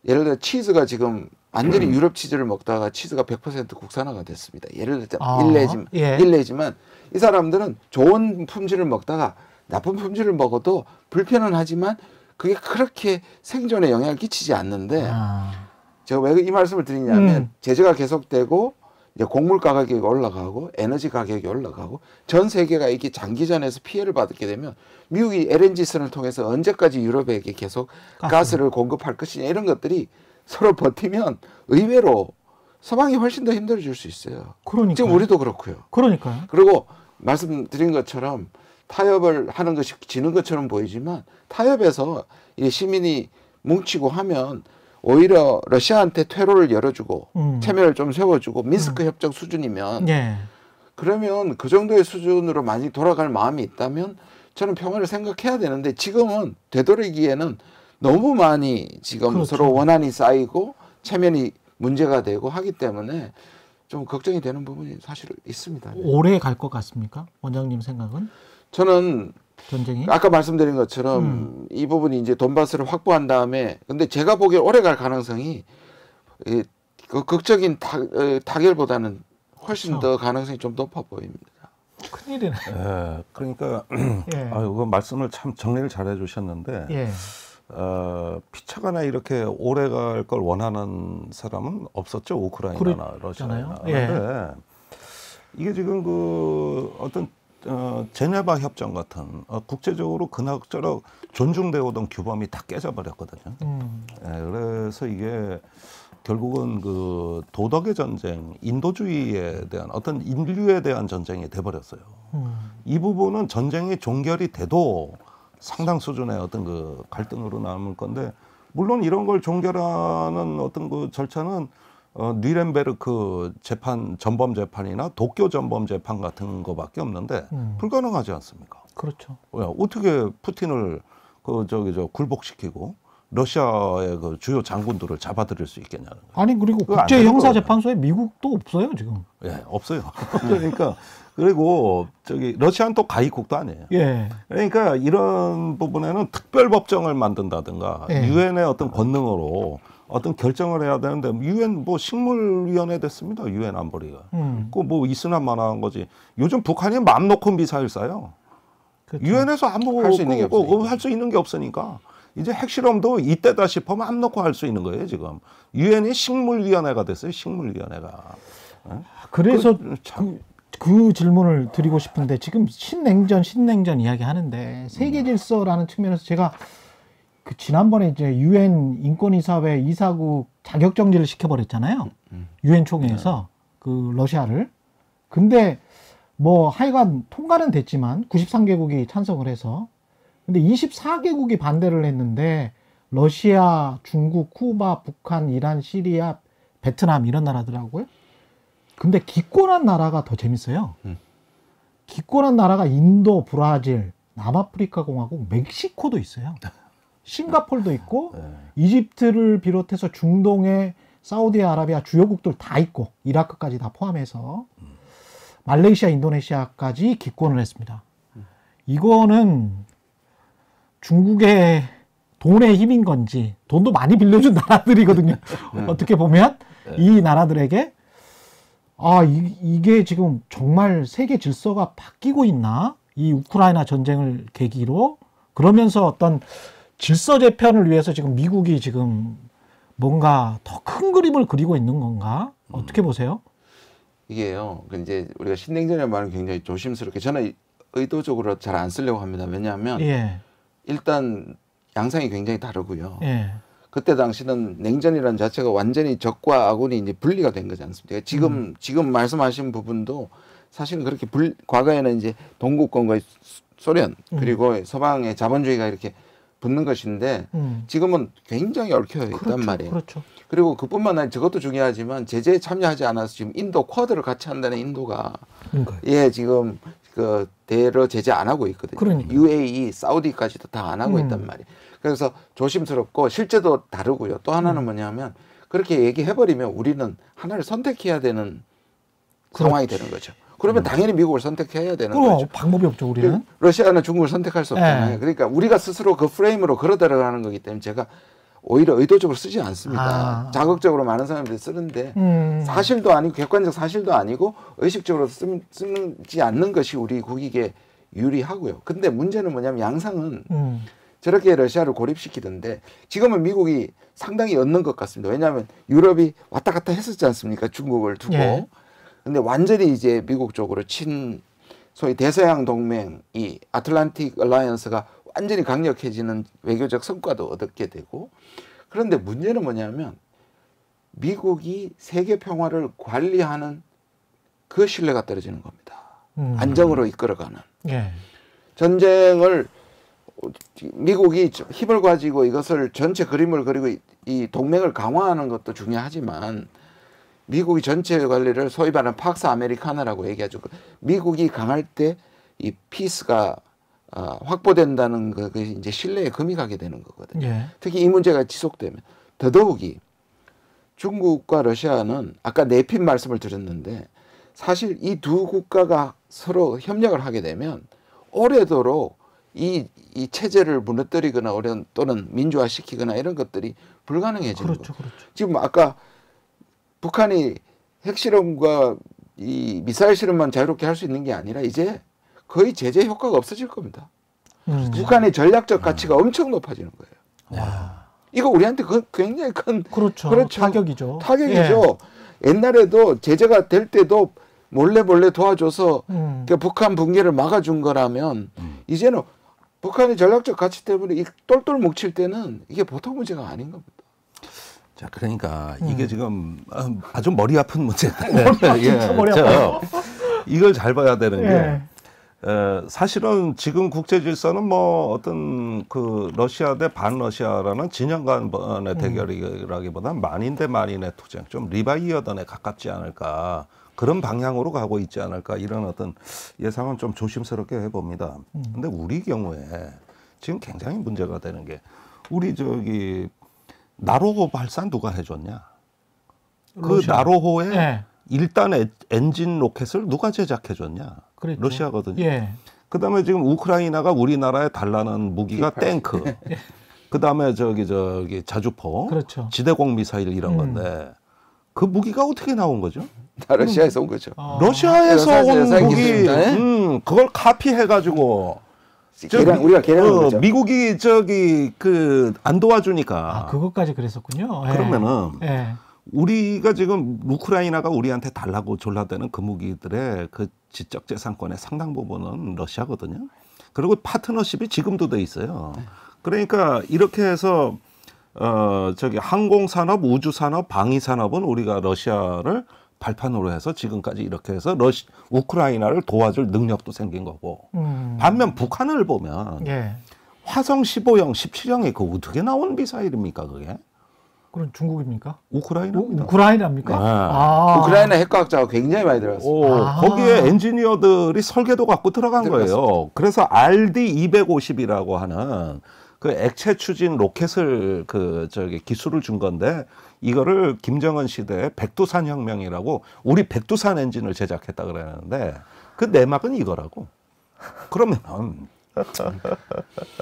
예를 들어 치즈가 지금 완전히 음. 유럽 치즈를 먹다가 치즈가 100% 국산화가 됐습니다. 예를 들어 아, 일례지만 예. 일례지만 이 사람들은 좋은 품질을 먹다가 나쁜 품질을 먹어도 불편은 하지만 그게 그렇게 생존에 영향을 끼치지 않는데 아. 제가 왜 이 말씀을 드리냐면 음. 제재가 계속되고 이제 곡물 가격이 올라가고 에너지 가격이 올라가고 전 세계가 이게 장기전에서 피해를 받게 되면 미국이 LNG선을 통해서 언제까지 유럽에게 계속 아, 가스를 공급할 것이냐 이런 것들이 서로 버티면 의외로 서방이 훨씬 더 힘들어질 수 있어요. 그러니까 지금 우리도 그렇고요. 그러니까요. 그리고 말씀드린 것처럼 타협을 하는 것이 지는 것처럼 보이지만 타협에서 시민이 뭉치고 하면 오히려 러시아한테 퇴로를 열어주고 음. 체면을 좀 세워주고 민스크 음. 협정 수준이면 예. 그러면 그 정도의 수준으로 많이 돌아갈 마음이 있다면 저는 평화를 생각해야 되는데 지금은 되돌이기에는 너무 많이 지금 그렇죠. 서로 원한이 쌓이고 체면이 문제가 되고 하기 때문에 좀 걱정이 되는 부분이 사실 있습니다. 오래 네. 갈것 같습니까? 원장님 생각은? 저는 전쟁이? 그러니까 아까 말씀드린 것처럼 음. 이 부분이 이제 돈바스를 확보한 다음에 근데 제가 보기에 오래 갈 가능성이 이, 그 극적인 타, 어, 타결보다는 훨씬 그렇죠. 더 가능성이 좀 높아 보입니다. 큰일이네. 예, 그러니까 예. <clears throat> 아, 그 말씀을 참 정리를 잘 해주셨는데 예. 어, 피차가나 이렇게 오래 갈 걸 원하는 사람은 없었죠 우크라이나나 그렇잖아요. 러시아나. 예. 이게 지금 그 어떤 어, 제네바 협정 같은 어, 국제적으로 그나저나 존중되어 오던 규범이 다 깨져버렸거든요. 음. 예, 그래서 이게 결국은 그 도덕의 전쟁, 인도주의에 대한 어떤 인류에 대한 전쟁이 돼버렸어요. 음. 이 부분은 전쟁이 종결이 돼도 상당 수준의 어떤 그 갈등으로 남을 건데 물론 이런 걸 종결하는 어떤 그 절차는 어, 뉘렌베르크 재판 전범 재판이나 도쿄 전범 재판 같은 거밖에 없는데 음. 불가능하지 않습니까? 그렇죠. 왜, 어떻게 푸틴을 그 저기 저 굴복시키고 러시아의 그 주요 장군들을 잡아들일 수 있겠냐는 거예요. 아니 그리고 국제 형사 재판소에 미국도 없어요 지금. 예, 없어요. <laughs> 그러니까 그리고 저기 러시아는 또 가입국도 아니에요. 예. 그러니까 이런 부분에는 특별 법정을 만든다든가 예. 유엔의 예. 어떤 권능으로 어떤 결정을 해야 되는데 유엔 뭐 식물위원회 됐습니다. 유엔 안보리가. 음. 그뭐 있으나 마나한 거지. 요즘 북한이 맘 놓고 미사일 쏴요. 그렇죠. 유엔에서 아무 할수 뭐 그, 어, 그 할수 있는 게 없으니까. 이제 핵실험도 이때다 싶으면 안 놓고 할 수 있는 거예요 지금 유엔이 식물위원회가 됐어요 식물위원회가 어? 그래서 그, 음, 참... 그, 그, 질문을 드리고 싶은데 지금 신냉전 신냉전 이야기 하는데 세계 질서라는 측면에서 제가 그 지난번에 이제 유엔 인권이사회 이사국 자격 정지를 시켜버렸잖아요. 음, 음. 유엔 총회에서 네. 그 러시아를. 근데 뭐 하여간 통과는 됐지만 93개국이 찬성을 해서 근데 24개국이 반대를 했는데 러시아, 중국, 쿠바, 북한, 이란, 시리아, 베트남 이런 나라더라고요. 근데 기권한 나라가 더 재밌어요. 음. 기권한 나라가 인도, 브라질, 남아프리카 공화국, 멕시코도 있어요. <laughs> 싱가폴도 있고 네. 이집트를 비롯해서 중동의 사우디아라비아 주요국들 다 있고 이라크까지 다 포함해서 말레이시아, 인도네시아까지 기권을 했습니다. 이거는 중국의 돈의 힘인 건지 돈도 많이 빌려준 나라들이거든요. 네. 어떻게 보면 네. 이 나라들에게 아 이, 게 지금 정말 세계 질서가 바뀌고 있나 이 우크라이나 전쟁을 계기로 그러면서 어떤 질서 재편을 위해서 지금 미국이 지금 뭔가 더 큰 그림을 그리고 있는 건가? 어떻게 음. 보세요? 이게요. 그 이제 우리가 신냉전의 말은 굉장히 조심스럽게 저는 의도적으로 잘 안 쓰려고 합니다. 왜냐하면 예. 일단 양상이 굉장히 다르고요. 예. 그때 당시는 냉전이라는 자체가 완전히 적과 아군이 이제 분리가 된 거지 않습니까? 그러니까 지금 음. 지금 말씀하신 부분도 사실은 그렇게 불, 과거에는 이제 동구권과 소련 음. 그리고 음. 서방의 자본주의가 이렇게 붙는 것인데 음. 지금은 굉장히 얽혀 있단 그렇죠, 말이에요. 그렇죠. 그리고 그뿐만 아니라 저것도 중요하지만 제재에 참여하지 않아서 지금 인도 쿼드를 같이 한다는 인도가 그러니까요. 예 지금 그 대러 제재 안 하고 있거든요. 그러니까. UAE, 사우디까지도 다 안 하고 음. 있단 말이에요. 그래서 조심스럽고 실제도 다르고요. 또 하나는 음. 뭐냐면 그렇게 얘기해버리면 우리는 하나를 선택해야 되는 그렇지. 상황이 그렇죠. 되는 거죠. 그러면 음. 당연히 미국을 선택해야 되는 거죠. 방법이 없죠 우리는. 그 러시아는 중국을 선택할 수 없잖아요. 네. 그러니까 우리가 스스로 그 프레임으로 걸어 들어가는 거기 때문에 제가 오히려 의도적으로 쓰지 않습니다. 아. 자극적으로 많은 사람들이 쓰는데 음. 사실도 아니고 객관적 사실도 아니고 의식적으로 쓰, 쓰지 않는 것이 우리 국익에 유리하고요. 근데 문제는 뭐냐면 양상은 음. 저렇게 러시아를 고립시키던데 지금은 미국이 상당히 얻는 것 같습니다. 왜냐하면 유럽이 왔다 갔다 했었지 않습니까? 중국을 두고. 예. 근데 완전히 이제 미국 쪽으로 친 소위 대서양 동맹 이 아틀란틱 얼라이언스가 완전히 강력해지는 외교적 성과도 얻게 되고 그런데 문제는 뭐냐면 미국이 세계 평화를 관리하는 그 신뢰가 떨어지는 겁니다. 음. 안정으로 이끌어가는 예. 전쟁을 미국이 힘을 가지고 이것을 전체 그림을 그리고 이 동맹을 강화하는 것도 중요하지만 미국이 전체의 관리를 소위 말하는 팍스 아메리카나라고 얘기하죠. 그 미국이 강할 때 이 피스가 어, 확보된다는 것이 그, 그 이제 신뢰에 금이 가게 되는 거거든요. 예. 특히 이 문제가 지속되면 더더욱이 중국과 러시아는 아까 내핀 네 말씀을 드렸는데 사실 이 두 국가가 서로 협력을 하게 되면 오래도록 이, 이 체제를 무너뜨리거나 또는 민주화시키거나 이런 것들이 불가능해지는 거죠. 그렇죠, 그렇죠. 지금 아까 북한이 핵실험과 이 미사일 실험만 자유롭게 할 수 있는 게 아니라 이제 거의 제재 효과가 없어질 겁니다. 음. 북한의 전략적 음. 가치가 음. 엄청 높아지는 거예요. 와. 이거 우리한테 그 굉장히 큰 그렇죠. 그렇죠. 타격이죠. 타격이죠. 예. 옛날에도 제재가 될 때도 몰래 몰래 도와줘서 음. 그 북한 붕괴를 막아준 거라면 음. 이제는 북한의 전략적 가치 때문에 이 똘똘 뭉칠 때는 이게 보통 문제가 아닌 겁니다. 자, 그러니까 음. 이게 음. 지금 아, 아주 머리 아픈 문제다. 네. <laughs> 예, 머리 아파 이걸 잘 봐야 되는 게 예. 에, 어, 사실은 지금 국제 질서는 뭐 어떤 그 러시아 대 반러시아라는 진영 간의 음. 대결이라기보다는 만인 대 만인의 투쟁, 좀 리바이어던에 가깝지 않을까 그런 방향으로 가고 있지 않을까 이런 어떤 예상은 좀 조심스럽게 해봅니다. 음. 근데 우리 경우에 지금 굉장히 문제가 되는 게 우리 저기 나로호 발사 누가 해줬냐? 그 러시아. 나로호의 예. 일단 의 엔진 로켓을 누가 제작해줬냐? 그랬죠. 러시아거든요. 예. 그다음에 지금 우크라이나가 우리나라에 달라는 무기가 예, 그렇죠. 탱크. <laughs> 예. 그다음에 저기 저기 자주포, 그렇죠. 지대공 미사일 이런 음. 건데 그 무기가 어떻게 나온 거죠? 다 러시아에서 온 거죠. 아. 러시아에서 온 무기, 예. 음, 그걸 카피해가지고 계량, 미, 우리가 계량한 어, 거죠. 미국이 저기 그 안 도와주니까. 아, 그것까지 그랬었군요. 예. 그러면은 예. 우리가 지금 우크라이나가 우리한테 달라고 졸라대는 그 무기들의 그 지적 재산권의 상당 부분은 러시아거든요. 그리고 파트너십이 지금도 돼 있어요. 그러니까 이렇게 해서 어 저기 항공 산업, 우주 산업, 방위 산업은 우리가 러시아를 발판으로 해서 지금까지 이렇게 해서 러시 우크라이나를 도와줄 능력도 생긴 거고 음. 반면 북한을 보면 예. 화성 15형, 17형이 그 어떻게 나온 미사일입니까 그게? 그럼 중국입니까? 우크라이나 우, 크라이나입니까 네. 아. 우크라이나 핵과학자가 굉장히 많이 들어갔어요. 아. 거기에 엔지니어들이 설계도 갖고 들어간 들어갔습니다. 거예요. 그래서 RD 250이라고 하는 그 액체 추진 로켓을 그 저기 기술을 준 건데 이거를 김정은 시대의 백두산 혁명이라고 우리 백두산 엔진을 제작했다 그러는데 그 내막은 이거라고. 그러면 <laughs>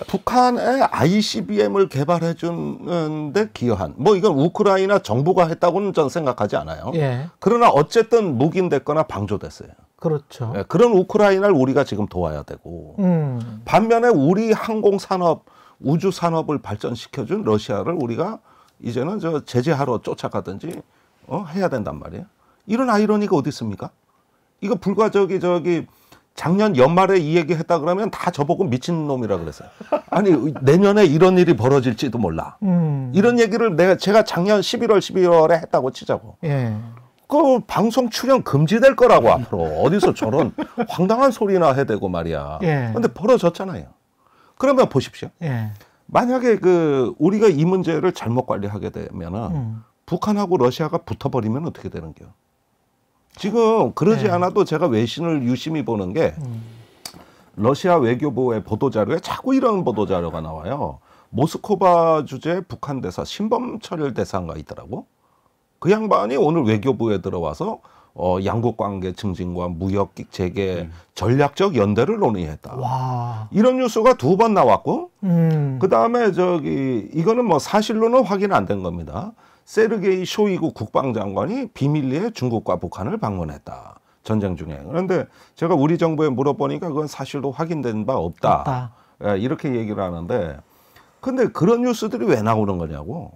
북한의 ICBM을 개발해 주는데 기여한 뭐 이건 우크라이나 정부가 했다고는 전 생각하지 않아요. 예. 그러나 어쨌든 묵인됐거나 방조됐어요. 그렇죠. 예, 그런 우크라이나를 우리가 지금 도와야 되고 음. 반면에 우리 항공 산업, 우주 산업을 발전시켜준 러시아를 우리가 이제는 저 제재하러 쫓아가든지 어? 해야 된단 말이에요. 이런 아이러니가 어디 있습니까? 이거 불과 저기 저기 작년 연말에 이 얘기 했다 그러면 다 저보고 미친놈이라 그랬어요. 아니, 내년에 이런 일이 벌어질지도 몰라. 음. 이런 얘기를 내가, 제가 작년 11월, 12월에 했다고 치자고. 예. 그 방송 출연 금지될 거라고 앞으로. 어디서 저런 <laughs> 황당한 소리나 해대고 말이야. 그런데 예. 벌어졌잖아요. 그러면 보십시오. 예. 만약에 그 우리가 이 문제를 잘못 관리하게 되면은 음. 북한하고 러시아가 붙어버리면 어떻게 되는 거요? 지금 그러지 네. 않아도 제가 외신을 유심히 보는 게 음. 러시아 외교부의 보도자료에 자꾸 이런 보도자료가 나와요. 모스크바 주재 북한 대사 신범철 대사가 있더라고. 그 양반이 오늘 외교부에 들어와서 어, 양국 관계 증진과 무역 재개 음. 전략적 연대를 논의했다. 와. 이런 뉴스가 두 번 나왔고, 음. 그 다음에 저기, 이거는 뭐 사실로는 확인 안 된 겁니다. 세르게이 쇼이구 국방장관이 비밀리에 중국과 북한을 방문했다. 전쟁 중에. 그런데 제가 우리 정부에 물어보니까 그건 사실로 확인된 바 없다. 없다. 예, 이렇게 얘기를 하는데, 근데 그런 뉴스들이 왜 나오는 거냐고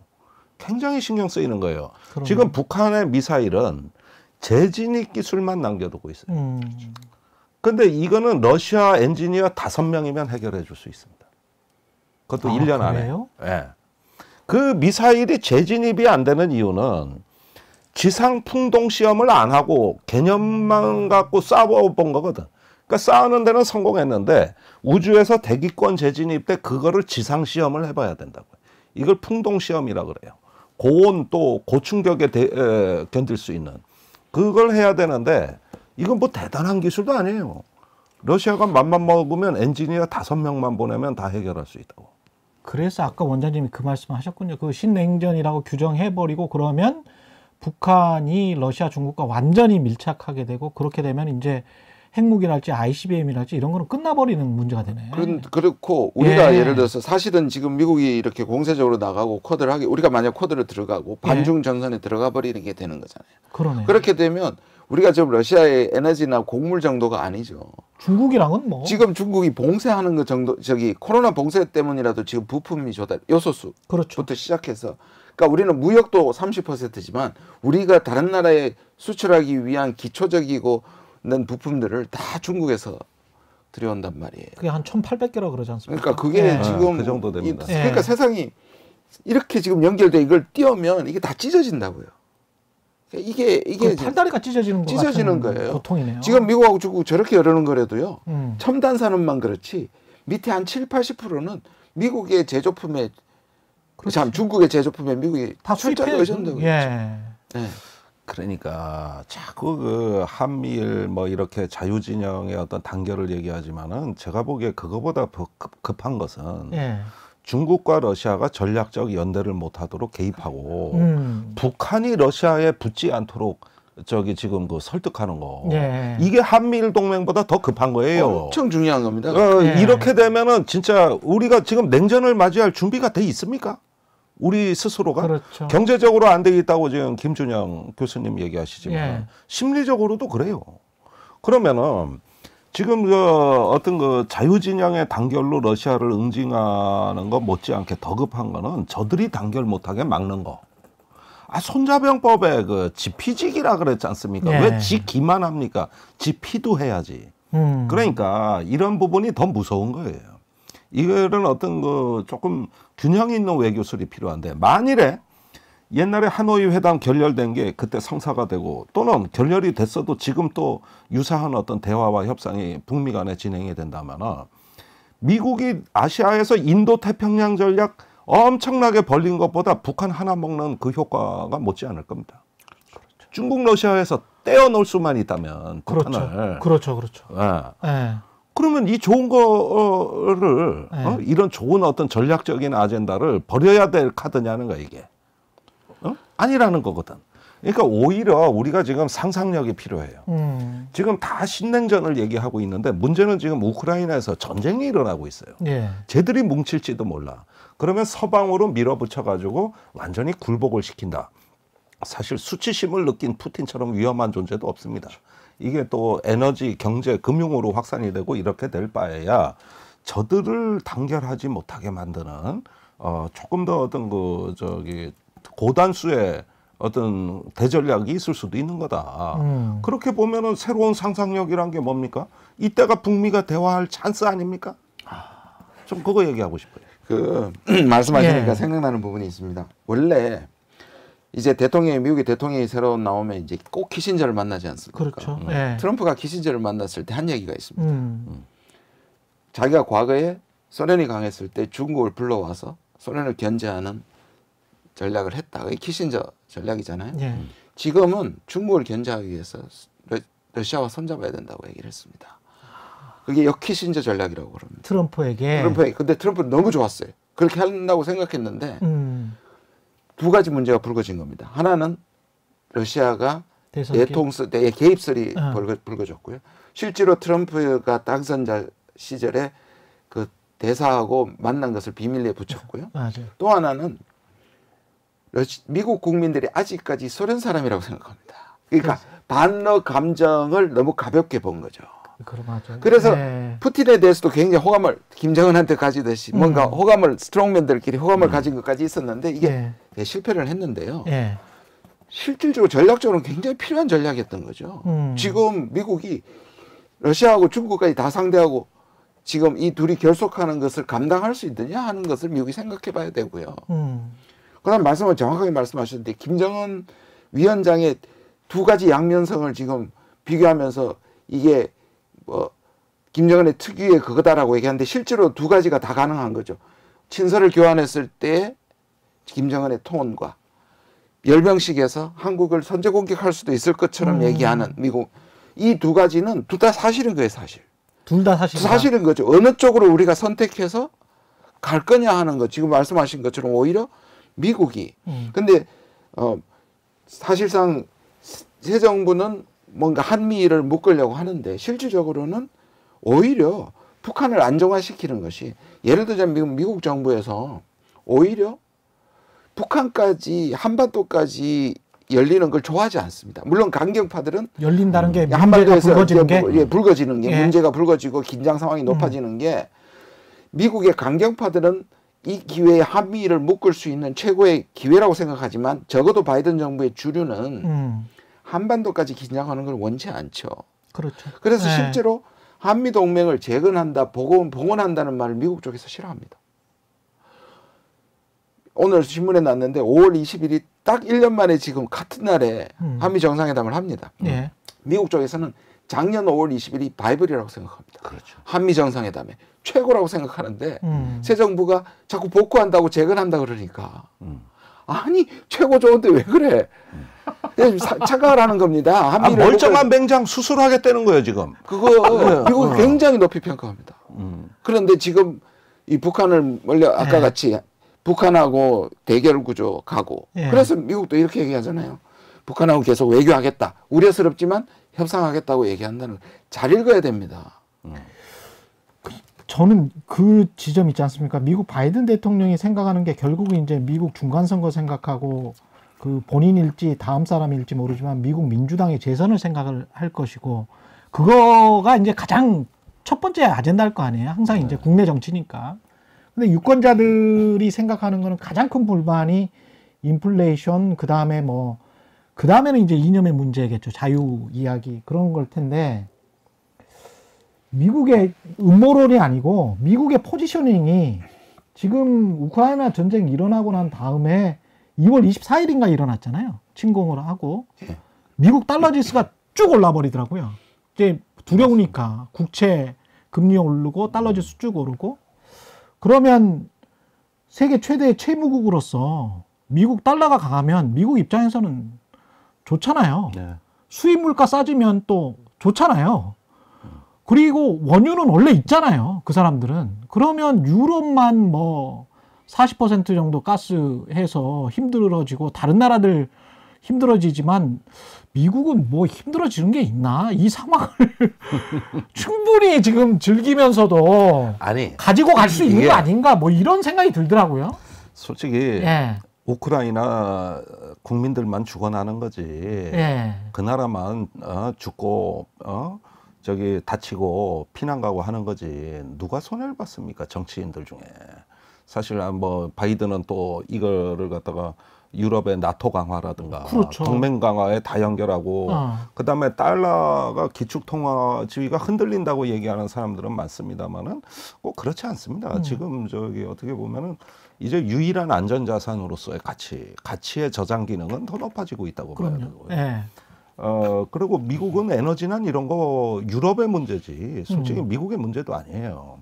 굉장히 신경 쓰이는 거예요. 그러면. 지금 북한의 미사일은 재진입 기술만 남겨두고 있어요. 그런데 음. 이거는 러시아 엔지니어 다섯 명이면 해결해 줄 수 있습니다. 그것도 아, 1년 그래요? 안에. 예. 그 미사일이 재진입이 안 되는 이유는 지상 풍동 시험을 안 하고 개념만 음. 갖고 싸워본 거거든. 그러니까 싸우는 데는 성공했는데 우주에서 대기권 재진입 때 그거를 지상 시험을 해봐야 된다고요. 이걸 풍동 시험이라 그래요. 고온 또 고충격에 대, 에, 견딜 수 있는 그걸 해야 되는데 이건 뭐 대단한 기술도 아니에요. 러시아가 맘만 먹으면 엔지니어 다섯 명만 보내면 다 해결할 수 있다고. 그래서 아까 원장님이 그 말씀 하셨군요. 그 신냉전이라고 규정해버리고 그러면 북한이 러시아 중국과 완전히 밀착하게 되고 그렇게 되면 이제 핵무기랄지 ICBM이랄지 이런 거는 끝나버리는 문제가 되네. 그런 그렇고 우리가 예. 를 들어서 사실은 지금 미국이 이렇게 공세적으로 나가고 쿼드를 하기 우리가 만약 쿼드를 들어가고 예. 반중 전선에 들어가 버리는 게 되는 거잖아요. 그러네. 그렇게 되면 우리가 지금 러시아의 에너지나 곡물 정도가 아니죠. 중국이랑은 뭐 지금 중국이 봉쇄하는 것 정도 저기 코로나 봉쇄 때문이라도 지금 부품이 조달 요소수부터 그렇죠. 시작해서 그러니까 우리는 무역도 30%지만 우리가 다른 나라에 수출하기 위한 기초적이고 낸 부품들을 다 중국에서 들여온단 말이에요. 그게 한 1,800개라고 그러지 않습니까? 그러니까 그게 네. 지금 아, 그 정도 됩니다. 이, 그러니까 네. 세상이 이렇게 지금 연결돼 이걸 띄우면 이게 다 찢어진다고요. 그러니까 이게 이게 팔다리가 찢어지는 찢어지는 거예요. 보통이네요. 지금 미국하고 중국 저렇게 열어는 거래도요. 음. 첨단 산업만 그렇지 밑에 한 7, 80%는 미국의 제조품에 그렇지. 참 중국의 제조품에 미국이 다 수입해 고 예. 그렇죠. 네. 그러니까 자꾸 그 한미일 뭐 이렇게 자유진영의 어떤 단결을 얘기하지만은 제가 보기에 그거보다 급, 급한 것은 예. 중국과 러시아가 전략적 연대를 못하도록 개입하고 음. 북한이 러시아에 붙지 않도록 저기 지금 그 설득하는 거 예. 이게 한미일 동맹보다 더 급한 거예요. 엄청 중요한 겁니다. 어, 예. 이렇게 되면은 진짜 우리가 지금 냉전을 맞이할 준비가 돼 있습니까? 우리 스스로가 그렇죠. 경제적으로 안 되겠다고 지금 김준영 교수님 얘기하시지만 예. 심리적으로도 그래요. 그러면은 지금 그 어떤 그 자유진영의 단결로 러시아를 응징하는 것 못지않게 더 급한 거는 저들이 단결 못하게 막는 거. 아 손자병법에 그 지피지기라 그랬지 않습니까? 예. 왜 지기만 합니까? 지피도 해야지. 음. 그러니까 이런 부분이 더 무서운 거예요. 이거는 어떤 그 조금 균형 있는 외교술이 필요한데 만일에 옛날에 하노이 회담 결렬된 게 그때 성사가 되고 또는 결렬이 됐어도 지금 또 유사한 어떤 대화와 협상이 북미 간에 진행이 된다면은 미국이 아시아에서 인도 태평양 전략 엄청나게 벌린 것보다 북한 하나 먹는 그 효과가 못지 않을 겁니다. 그렇죠. 중국 러시아에서 떼어놓을 수만 있다면 북한을 그렇죠 그렇죠 그렇죠. 네. 네. 그러면 이 좋은 거를 네. 어? 이런 좋은 어떤 전략적인 아젠다를 버려야 될 카드냐는 거야 이게 어? 아니라는 거거든. 그러니까 오히려 우리가 지금 상상력이 필요해요. 음. 지금 다 신냉전을 얘기하고 있는데 문제는 지금 우크라이나에서 전쟁이 일어나고 있어요. 예. 쟤들이 뭉칠지도 몰라. 그러면 서방으로 밀어붙여 가지고 완전히 굴복을 시킨다. 사실 수치심을 느낀 푸틴처럼 위험한 존재도 없습니다. 이게 또 에너지, 경제, 금융으로 확산이 되고 이렇게 될 바에야 저들을 단결하지 못하게 만드는 어 조금 더 어떤 그 저기 고단수의 어떤 대전략이 있을 수도 있는 거다. 음. 그렇게 보면은 새로운 상상력이란 게 뭡니까? 이때가 북미가 대화할 찬스 아닙니까? 아. 좀 그거 얘기하고 싶어요. 그 <clears throat> 말씀하시니까 예. 생각나는 부분이 있습니다. 원래 이제 대통령이 미국의 대통령이 새로 나오면 이제 꼭 키신저를 만나지 않습니까? 그렇죠. 음. 예. 트럼프가 키신저를 만났을 때 한 얘기가 있습니다. 음. 음. 자기가 과거에 소련이 강했을 때 중국을 불러와서 소련을 견제하는 전략을 했다. 그게 키신저 전략이잖아요. 예. 음. 지금은 중국을 견제하기 위해서 러, 시아와 손잡아야 된다고 얘기를 했습니다. 그게 역키신저 전략이라고 그럽니다. 트럼프에게. 트럼프에 근데 트럼프는 너무 좋았어요. 그렇게 한다고 생각했는데 음. 두 가지 문제가 불거진 겁니다. 하나는 러시아가 대통령 대 개입설이 어. 불거, 졌고요 실제로 트럼프가 당선자 시절에 그 대사하고 만난 것을 비밀리에 붙였고요. 어, 맞아요. 또 하나는 러시, 미국 국민들이 아직까지 소련 사람이라고 생각합니다. 그러니까 그렇지. 반러 감정을 너무 가볍게 본 거죠. 그래서 네. 푸틴에 대해서도 굉장히 호감을 김정은한테 가지듯이 뭔가 음. 호감을 스트롱맨들끼리 호감을 음. 가진 것까지 있었는데 이게 네. 예, 실패를 했는데요. 예. 실질적으로 전략적으로 굉장히 필요한 전략이었던 거죠. 음. 지금 미국이 러시아하고 중국까지 다 상대하고 지금 이 둘이 결속하는 것을 감당할 수 있느냐 하는 것을 미국이 생각해 봐야 되고요. 음. 그다음 말씀을 정확하게 말씀하셨는데 김정은 위원장의 두 가지 양면성을 지금 비교하면서 이게 뭐 김정은의 특유의 그거다라고 얘기하는데 실제로 두 가지가 다 가능한 거죠. 친서를 교환했을 때 김정은의 통원과 열병식에서 한국을 선제 공격할 수도 있을 것처럼 음. 얘기하는 미국 이 두 가지는 둘 다 사실인 거예요 사실. 둘 다 사실. 사실인 거죠. 어느 쪽으로 우리가 선택해서 갈 거냐 하는 거 지금 말씀하신 것처럼 오히려 미국이. 음. 근데 어 사실상 새 정부는 뭔가 한미를 묶으려고 하는데 실질적으로는 오히려 북한을 안정화시키는 것이 예를 들자면 미국 정부에서 오히려 북한까지 한반도까지 열리는 걸 좋아하지 않습니다. 물론 강경파들은 열린다는 게 음, 한반도에서 불거지는 뭐, 게, 예, 불거지는 게 예. 문제가 불거지고 긴장 상황이 음. 높아지는 음. 게 미국의 강경파들은 이 기회에 한미를 묶을 수 있는 최고의 기회라고 생각하지만 적어도 바이든 정부의 주류는 음. 한반도까지 긴장하는 걸 원치 않죠. 그렇죠. 그래서 네. 실제로 한미 동맹을 재건한다, 복원, 복원한다는 말을 미국 쪽에서 싫어합니다. 오늘 신문에 났는데 5월 20일이 딱 1년 만에 지금 같은 날에 음. 한미 정상회담을 합니다. 예. 미국 쪽에서는 작년 5월 20일이 바이블이라고 생각합니다. 그렇죠. 한미 정상회담에 최고라고 생각하는데 음. 새 정부가 자꾸 복구한다고 재건한다 그러니까 음. 아니 최고 좋은데 왜 그래? 네, 착각을 하는 겁니다. 아, 한미를 아, 멀쩡한 맹장 수술하겠다는 거예요 지금. 그거 미국 <laughs> 네. 어. 굉장히 높이 평가합니다. 음. 그런데 지금 이 북한을 원래 아까 같이 북한하고 대결 구조 가고 예. 그래서 미국도 이렇게 얘기하잖아요. 북한하고 계속 외교하겠다. 우려스럽지만 협상하겠다고 얘기한다는 잘 읽어야 됩니다. 음. 저는 그 지점 있지 않습니까? 미국 바이든 대통령이 생각하는 게 결국은 이제 미국 중간선거 생각하고 그 본인일지 다음 사람일지 모르지만 미국 민주당의 재선을 생각을 할 것이고 그거가 이제 가장 첫 번째 아젠다일 거 아니에요. 항상 네. 이제 국내 정치니까. 근데 유권자들이 생각하는 거는 가장 큰 불만이 인플레이션, 그 다음에 뭐, 그 다음에는 이제 이념의 문제겠죠. 자유 이야기. 그런 걸 텐데, 미국의 음모론이 아니고, 미국의 포지셔닝이 지금 우크라이나 전쟁이 일어나고 난 다음에 2월 24일인가 일어났잖아요. 침공을 하고. 예. 미국 달러 지수가 쭉 올라 버리더라고요. 이제 두려우니까 국채 금리 오르고 달러 지수 쭉 오르고 그러면 세계 최대의 채무국으로서 미국 달러가 강하면 미국 입장에서는 좋잖아요. 네. 수입 물가 싸지면 또 좋잖아요. 그리고 원유는 원래 있잖아요. 그 사람들은. 그러면 유럽만 뭐 40% 정도 가스 해서 힘들어지고 다른 나라들 힘들어지지만 미국은 뭐 힘들어지는 게 있나 이 상황을 <laughs> 충분히 지금 즐기면서도 아니 가지고 갈 수 있는 거 아닌가 뭐 이런 생각이 들더라고요. 솔직히 예. 우크라이나 국민들만 죽어나는 거지. 예. 그 나라만 어, 죽고 어? 저기 다치고 피난 가고 하는 거지. 누가 손해를 봤습니까 정치인들 중에 사실 아, 뭐 바이든은 또 이거를 갖다가 유럽의 나토 강화라든가 그렇죠. 동맹 강화에 다 연결하고 어. 그다음에 달러가 기축 통화 지위가 흔들린다고 얘기하는 사람들은 많습니다만은 꼭 그렇지 않습니다. 음. 지금 저기 어떻게 보면은 이제 유일한 안전 자산으로서의 가치, 가치의 저장 기능은 더 높아지고 있다고 그럼요. 봐야 되고요. 네. 어 그리고 미국은 에너지난 이런 거 유럽의 문제지 솔직히 음. 미국의 문제도 아니에요.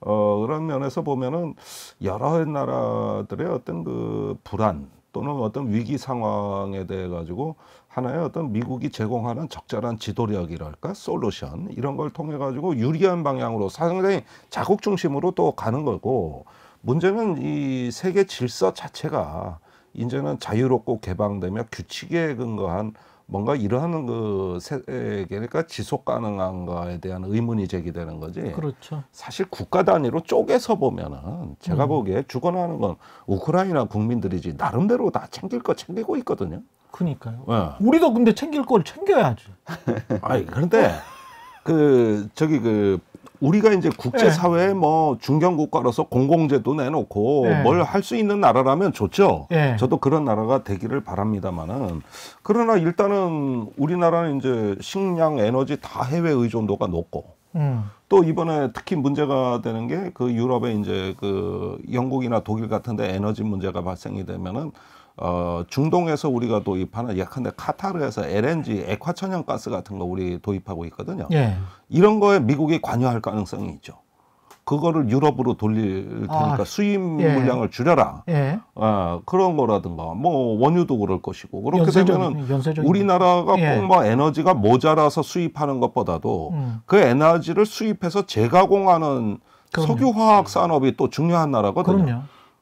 어 그런 면에서 보면은 여러 나라들의 어떤 그 불안 또는 어떤 위기 상황에 대해 가지고 하나의 어떤 미국이 제공하는 적절한 지도력이랄까 솔루션 이런 걸 통해 가지고 유리한 방향으로 상당히 자국 중심으로 또 가는 거고 문제는 이 세계 질서 자체가 이제는 자유롭고 개방되며 규칙에 근거한 뭔가 이러한 그 세계니까 지속 가능한가에 대한 의문이 제기되는 거지. 그렇죠. 사실 국가 단위로 쪼개서 보면은 제가 음. 보기에 주관하는건 우크라이나 국민들이지 나름대로 다 챙길 거 챙기고 있거든요. 그니까요. 네. 우리도 근데 챙길 걸 챙겨야지. <laughs> 아니 그런데 그 저기 그 우리가 이제 국제사회에 네. 뭐 중견국가로서 공공재도 내놓고 네. 뭘할 수 있는 나라라면 좋죠. 네. 저도 그런 나라가 되기를 바랍니다만은 그러나 일단은 우리나라는 이제 식량, 에너지 다 해외 의존도가 높고 음. 또 이번에 특히 문제가 되는 게 그 유럽의 이제 그 영국이나 독일 같은데 에너지 문제가 발생이 되면은 어, 중동에서 우리가 도입하는 약한데 카타르에서 LNG 액화천연 가스 같은 거 우리 도입하고 있거든요. 예. 이런 거에 미국이 관여할 가능성이 있죠. 그거를 유럽으로 돌릴 테니까 아, 수입 예. 물량을 줄여라. 예. 어, 그런 거라든가 뭐 원유도 그럴 것이고 그렇게 연쇄적인, 되면은 연쇄적인. 우리나라가 예. 꼭뭐 에너지가 모자라서 수입하는 것보다도 음. 그 에너지를 수입해서 재가공하는 석유화학 음. 산업이 또 중요한 나라거든요. 그럼요.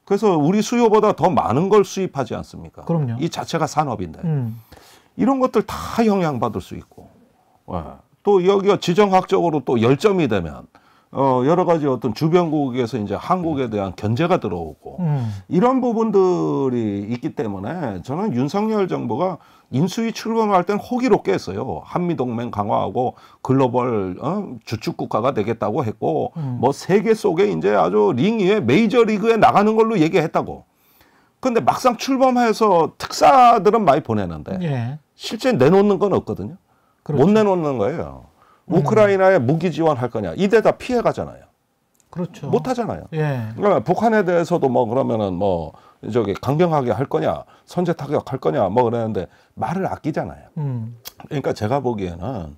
그래서 우리 수요보다 더 많은 걸 수입하지 않습니까? 그럼요. 이 자체가 산업인데 음. 이런 것들 다 영향받을 수 있고 네. 또 여기가 지정학적으로 또 열점이 되면 어, 여러 가지 어떤 주변국에서 이제 한국에 대한 견제가 들어오고 음. 이런 부분들이 있기 때문에 저는 윤석열 정부가 인수위 출범할 땐 호기롭게 했어요. 한미동맹 강화하고 글로벌 어? 주축 국가가 되겠다고 했고 음. 뭐 세계 속에 이제 아주 링 위에 메이저 리그에 나가는 걸로 얘기했다고. 근데 막상 출범해서 특사들은 많이 보내는데 예. 실제 내놓는 건 없거든요. 그렇죠. 못 내놓는 거예요. 음. 우크라이나에 무기 지원할 거냐 이대다 피해 가잖아요. 그렇죠. 못 하잖아요. 예. 그러니까 북한에 대해서도 뭐 그러면은 뭐 저기 강경하게 할 거냐, 선제 타격할 거냐 뭐그랬는데 말을 아끼잖아요. 음. 그러니까 제가 보기에는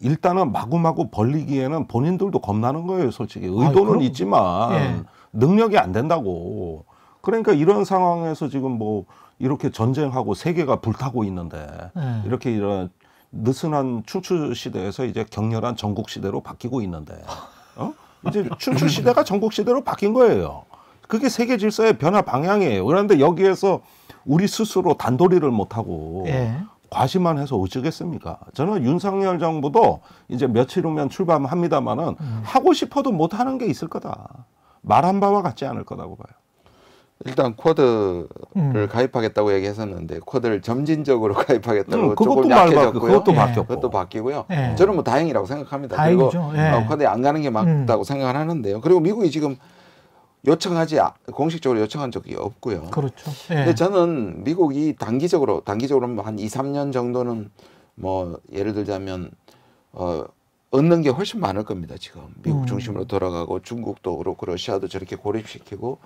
일단은 마구마구 벌리기에는 본인들도 겁나는 거예요, 솔직히. 의도는 아, 있지만 예. 능력이 안 된다고. 그러니까 이런 상황에서 지금 뭐 이렇게 전쟁하고 세계가 불타고 있는데 예. 이렇게 이런 느슨한 춘추 시대에서 이제 격렬한 전국 시대로 바뀌고 있는데 어? 이제 춘추 시대가 전국 시대로 바뀐 거예요. 그게 세계 질서의 변화 방향이에요. 그런데 여기에서 우리 스스로 단도리를 못하고 예. 과시만 해서 어쩌겠습니까? 저는 윤석열 정부도 이제 며칠 후면 출범합니다마는 음. 하고 싶어도 못하는 게 있을 거다. 말 한 바와 같지 않을 거라고 봐요. 일단 쿼드를 음. 가입하겠다고 얘기했었는데 쿼드를 점진적으로 <laughs> 가입하겠다고 음, 조금 약해졌고요. 그것도, 예. 그것도 바뀌고요. 예. 저는 뭐 다행이라고 생각합니다. 다행이죠. 그리고 예. 어, 쿼드에 안 가는 게 음. 맞다고 음. 생각을 하는데요. 그리고 미국이 지금 요청하지 아, 공식적으로 요청한 적이 없고요. 그렇죠. 예. 근데 저는 미국이 단기적으로 단기적으로 뭐 한 2, 3년 정도는 뭐 예를 들자면 어 얻는 게 훨씬 많을 겁니다. 지금 미국 음. 중심으로 돌아가고 중국도 그렇고 러시아도 저렇게 고립시키고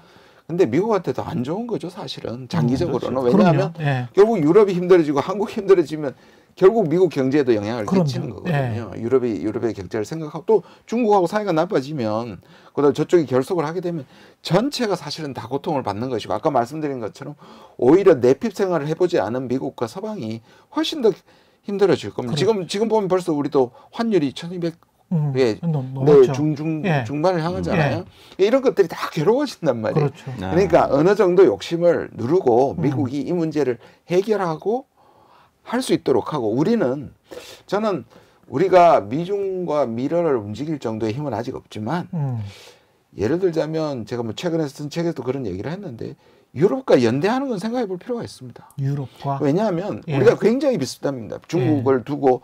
근데 미국한테도 안 좋은 거죠 사실은 음, 장기적으로는 음, 왜냐하면 예. 결국 유럽이 힘들어지고 한국 힘들어지면 결국 미국 경제에도 영향을 그 끼치는 거거든요. 예. 유럽이 유럽의 경제를 생각하고 또 중국하고 사이가 나빠지면 그다음 저쪽이 결속을 하게 되면 전체가 사실은 다 고통을 받는 것이고 아까 말씀드린 것처럼 오히려 내핍 생활을 해보지 않은 미국과 서방이 훨씬 더 힘들어질 겁니다. 그래. 지금 지금 보면 벌써 우리도 환율이 천이백 음, 예, 네, 중중 예. 중반을 향하잖아요. 예. 예. 이런 것들이 다 괴로워진단 말이에요. 그렇죠. 네. 그러니까 어느 정도 욕심을 누르고 음. 미국이 음. 이 문제를 해결하고 할 수 있도록 하고 우리는 저는 우리가 미중과 미러를 움직일 정도의 힘은 아직 없지만 음. 예를 들자면 제가 뭐 최근에 쓴 책에도 그런 얘기를 했는데 유럽과 연대하는 건 생각해 볼 필요가 있습니다. 유럽과 왜냐하면 예. 우리가 굉장히 비슷합니다. 중국을 예. 두고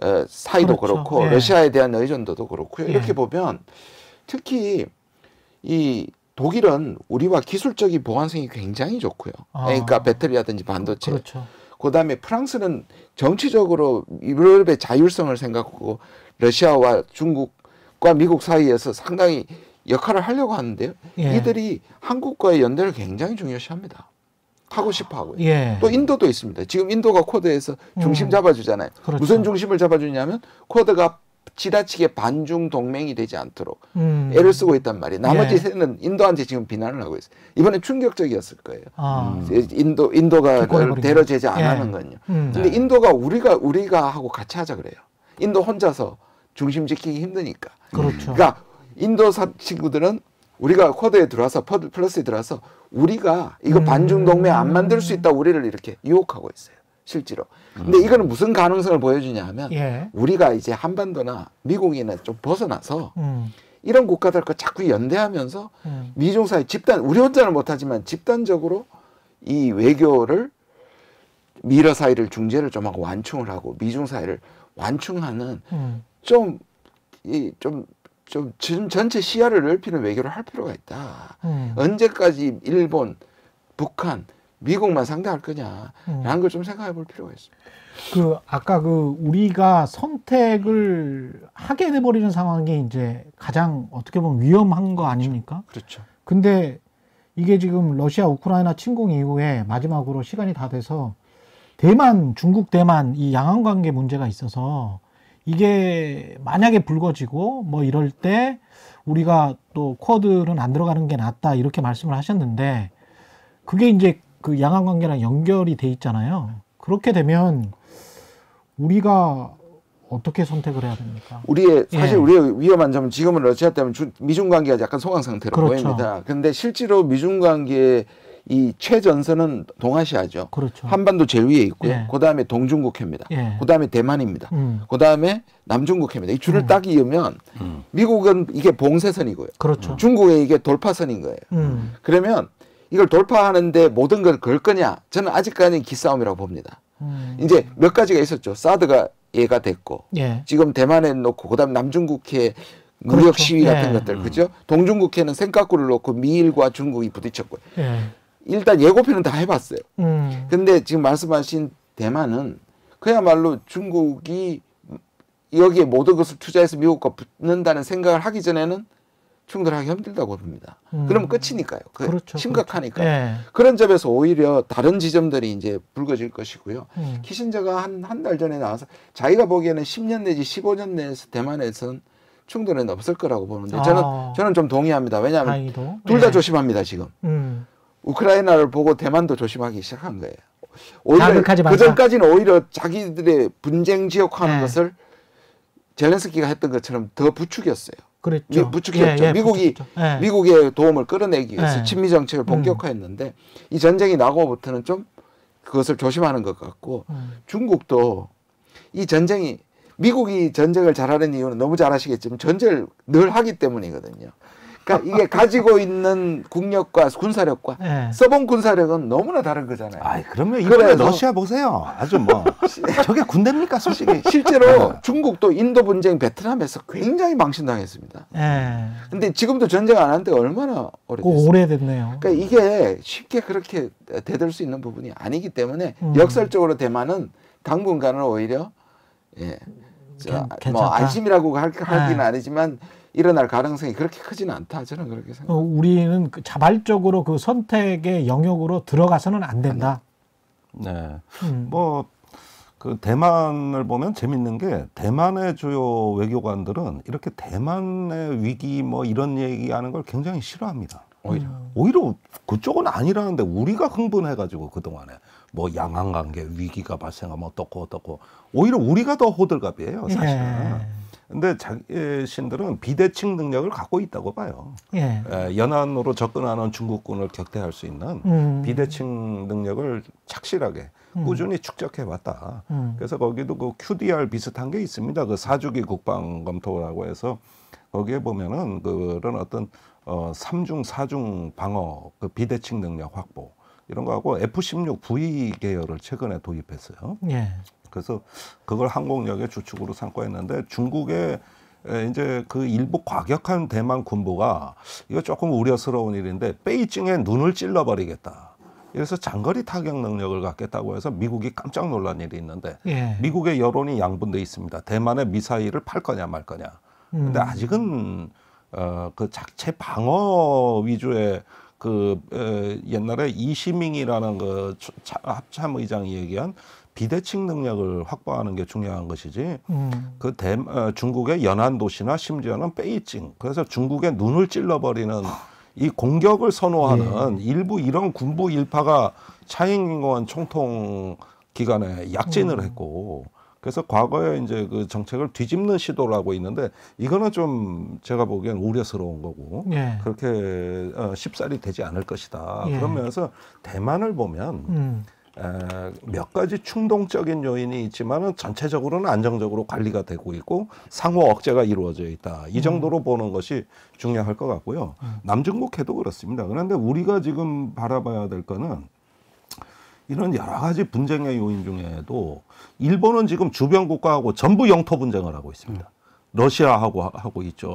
어, 사이도 그렇죠. 그렇고 네. 러시아에 대한 의존도도 그렇고요. 이렇게 예. 보면 특히 이 독일은 우리와 기술적인 보완성이 굉장히 좋고요. 아. 예, 그러니까 배터리라든지 반도체. 그렇죠. 그다음에 프랑스는 정치적으로 유럽의 자율성을 생각하고 러시아와 중국과 미국 사이에서 상당히 역할을 하려고 하는데요. 예. 이들이 한국과의 연대를 굉장히 중요시합니다. 하고 싶어 하고요. 예. 또 인도도 있습니다. 지금 인도가 코드에서 중심 음. 잡아주잖아요. 그렇죠. 무슨 중심을 잡아주냐면 코드가 지나치게 반중 동맹이 되지 않도록 음. 애를 쓰고 있단 말이에요. 나머지 예. 세는 인도한테 지금 비난을 하고 있어요. 이번에 충격적이었을 거예요. 아. 음. 인도 인도가 대러 제재 안 예. 하는 건요. 음. 근데 네. 인도가 우리가 우리가 하고 같이 하자 그래요. 인도 혼자서 중심 지키기 힘드니까. 그렇죠. 그러니까 인도 사, 친구들은 우리가 쿼드에 들어와서 플러스에 들어와서 우리가 이거 음. 반중 동맹 안 만들 수 있다 우리를 이렇게 유혹하고 있어요. 실제로. 근데 음. 이거는 무슨 가능성을 보여주냐 하면 예. 우리가 이제 한반도나 미국이나 좀 벗어나서 음. 이런 국가들과 자꾸 연대하면서 음. 미중 사이 집단 우리 혼자는 못하지만 집단적으로 이 외교를 미러 사이를 중재를 좀 하고 완충을 하고 미중 사이를 완충하는 좀 이좀 음. 좀 전체 시야를 넓히는 외교를 할 필요가 있다. 음. 언제까지 일본, 북한, 미국만 상대할 거냐라는 음. 걸좀 생각해 볼 필요가 있습니다. 그 아까 그 우리가 선택을 하게 돼 버리는 상황이 이제 가장 어떻게 보면 위험한 거 아닙니까? 그렇죠. 근데 이게 지금 러시아 우크라이나 침공 이후에 마지막으로 시간이 다 돼서 대만, 중국, 대만 이 양안 관계 문제가 있어서 이게 만약에 불거지고 뭐 이럴 때 우리가 또 쿼드는 안 들어가는 게 낫다 이렇게 말씀을 하셨는데 그게 이제 그 양안 관계랑 연결이 돼 있잖아요. 그렇게 되면 우리가 어떻게 선택을 해야 됩니까? 우리의 예. 사실 예. 우리의 위험한 점은 지금은 러시아 때문에 미중 관계가 약간 소강 상태로 그렇죠. 보입니다. 그런데 실제로 미중 관계에 이 최전선은 동아시아죠. 그렇죠. 한반도 제일 위에 있고요. 예. 그다음에 동중국해입니다. 예. 그다음에 대만입니다. 음. 그다음에 남중국해입니다. 이 줄을 음. 딱 이으면 음. 미국은 이게 봉쇄선이고요. 그렇죠. 음. 중국에 이게 돌파선인 거예요. 음. 음. 그러면 이걸 돌파하는데 모든 걸 걸 거냐? 저는 아직까지는 기싸움이라고 봅니다. 이제 몇 가지가 있었죠. 사드가 얘가 됐고 예. 지금 대만에 놓고 그다음 남중국해 그렇죠. 무력 그렇죠. 시위 같은 예. 것들 그죠? 동중국해는 생각구를 놓고 미일과 중국이 부딪혔고요. 예. 일단 예고편은 다 해봤어요. 음. 근데 지금 말씀하신 대만은 그야말로 중국이 여기에 모든 것을 투자해서 미국과 붙는다는 생각을 하기 전에는 충돌하기 힘들다고 봅니다. 음. 그러면 끝이니까요. 그 그렇죠, 심각하니까요. 그렇죠. 예. 그런 점에서 오히려 다른 지점들이 이제 붉어질 것이고요. 음. 키신저가 한 한 달 전에 나와서 자기가 보기에는 10년 내지 15년 내에서 대만에서는 충돌은 없을 거라고 보는데 저는 아. 저는 좀 동의합니다. 왜냐하면 둘다 예. 조심합니다 지금. 음. 우크라이나를 보고 대만도 조심하기 시작한 거예요. 오히려 그 전까지는 오히려 자기들의 분쟁 지역화하는 네. 것을 젤렌스키가 했던 것처럼 더 부추겼어요. 그랬죠. 부추겼죠. 예, 예, 미국이 예. 미국의 도움을 끌어내기 위해서 예. 친미 정책을 음. 본격화했는데 음. 이 전쟁이 나고부터는 좀 그것을 조심하는 것 같고 음. 중국도 이 전쟁이 미국이 전쟁을 잘하는 이유는 너무 잘 아시겠지만 전쟁을 늘 하기 때문이거든요. 그러니까 이게 가지고 있는 국력과 군사력과 네. 써본 군사력은 너무나 다른 거잖아요. 아, 그러면 이번에 러시아 보세요. 아주 뭐 <laughs> 저게 군대입니까, 솔직히? 실제로 네. 중국도 인도 분쟁 베트남에서 굉장히 망신당했습니다. 네. 근데 지금도 전쟁 안한데 얼마나 오래됐어요? 오래됐네요. 그러니까 이게 쉽게 그렇게 대들 수 있는 부분이 아니기 때문에 음. 역설적으로 대만은 당분간은 오히려 예. 저, 뭐 괜찮다. 뭐 안심이라고 할, 하긴 네. 아니지만 일어날 가능성이 그렇게 크지는 않다. 저는 그렇게 생각합니다. 어, 우리는 그 자발적으로 그 선택의 영역으로 들어가서는 안 된다. 아니, 네. 음. 뭐, 그 대만을 보면 재밌는 게 대만의 주요 외교관들은 이렇게 대만의 위기 뭐 이런 얘기하는 걸 굉장히 싫어합니다. 오히려. 음. 오히려 그쪽은 아니라는데 우리가 흥분해가지고 그동안에 뭐 양안 관계 위기가 발생하면 어떻고 어떻고 오히려 우리가 더 호들갑이에요, 사실은. 예. 근데 자신들은 비대칭 능력을 갖고 있다고 봐요. 예. 예. 연안으로 접근하는 중국군을 격퇴할 수 있는 음. 비대칭 능력을 착실하게 음. 꾸준히 음. 축적해 왔다. 음. 그래서 거기도 그 QDR 비슷한 게 있습니다. 그 사주기 국방 검토라고 해서 거기에 보면은 그런 어떤 어삼중사중 방어 그 비대칭 능력 확보 이런 거하고 F16V 계열을 최근에 도입했어요. 예. 그래서 그걸 항공력의 주축으로 삼고 했는데 중국의 이제 그 일부 과격한 대만 군부가 이거 조금 우려스러운 일인데 베이징에 눈을 찔러버리겠다. 그래서 장거리 타격 능력을 갖겠다고 해서 미국이 깜짝 놀란 일이 있는데 예. 미국의 여론이 양분돼 있습니다. 대만의 미사일을 팔 거냐 말 거냐. 음. 근데 아직은 어, 그 자체 방어 위주의 그 에, 옛날에 이시밍이라는 그 합참 의장이 얘기한 비대칭 능력을 확보하는 게 중요한 것이지 음. 그 대, 어, 중국의 연안 도시나 심지어는 베이징 그래서 중국의 눈을 찔러버리는 이 공격을 선호하는 예. 일부 이런 군부 일파가 차잉잉원 총통 기간에 약진을 음. 했고 그래서 과거에 이제 그 정책을 뒤집는 시도를 하고 있는데 이거는 좀 제가 보기엔 우려스러운 거고 예. 그렇게 어, 쉽사리 되지 않을 것이다 예. 그러면서 대만을 보면 음. 몇 가지 충동적인 요인이 있지만은 전체적으로는 안정적으로 관리가 되고 있고 상호 억제가 이루어져 있다. 이 음. 정도로 보는 것이 중요할 것 같고요. 음. 남중국해도 그렇습니다. 그런데 우리가 지금 바라봐야 될 거는 이런 여러 가지 분쟁의 요인 중에도 일본은 지금 주변 국가하고 전부 영토 분쟁을 하고 있습니다. 음. 러시아하고 하고 있죠.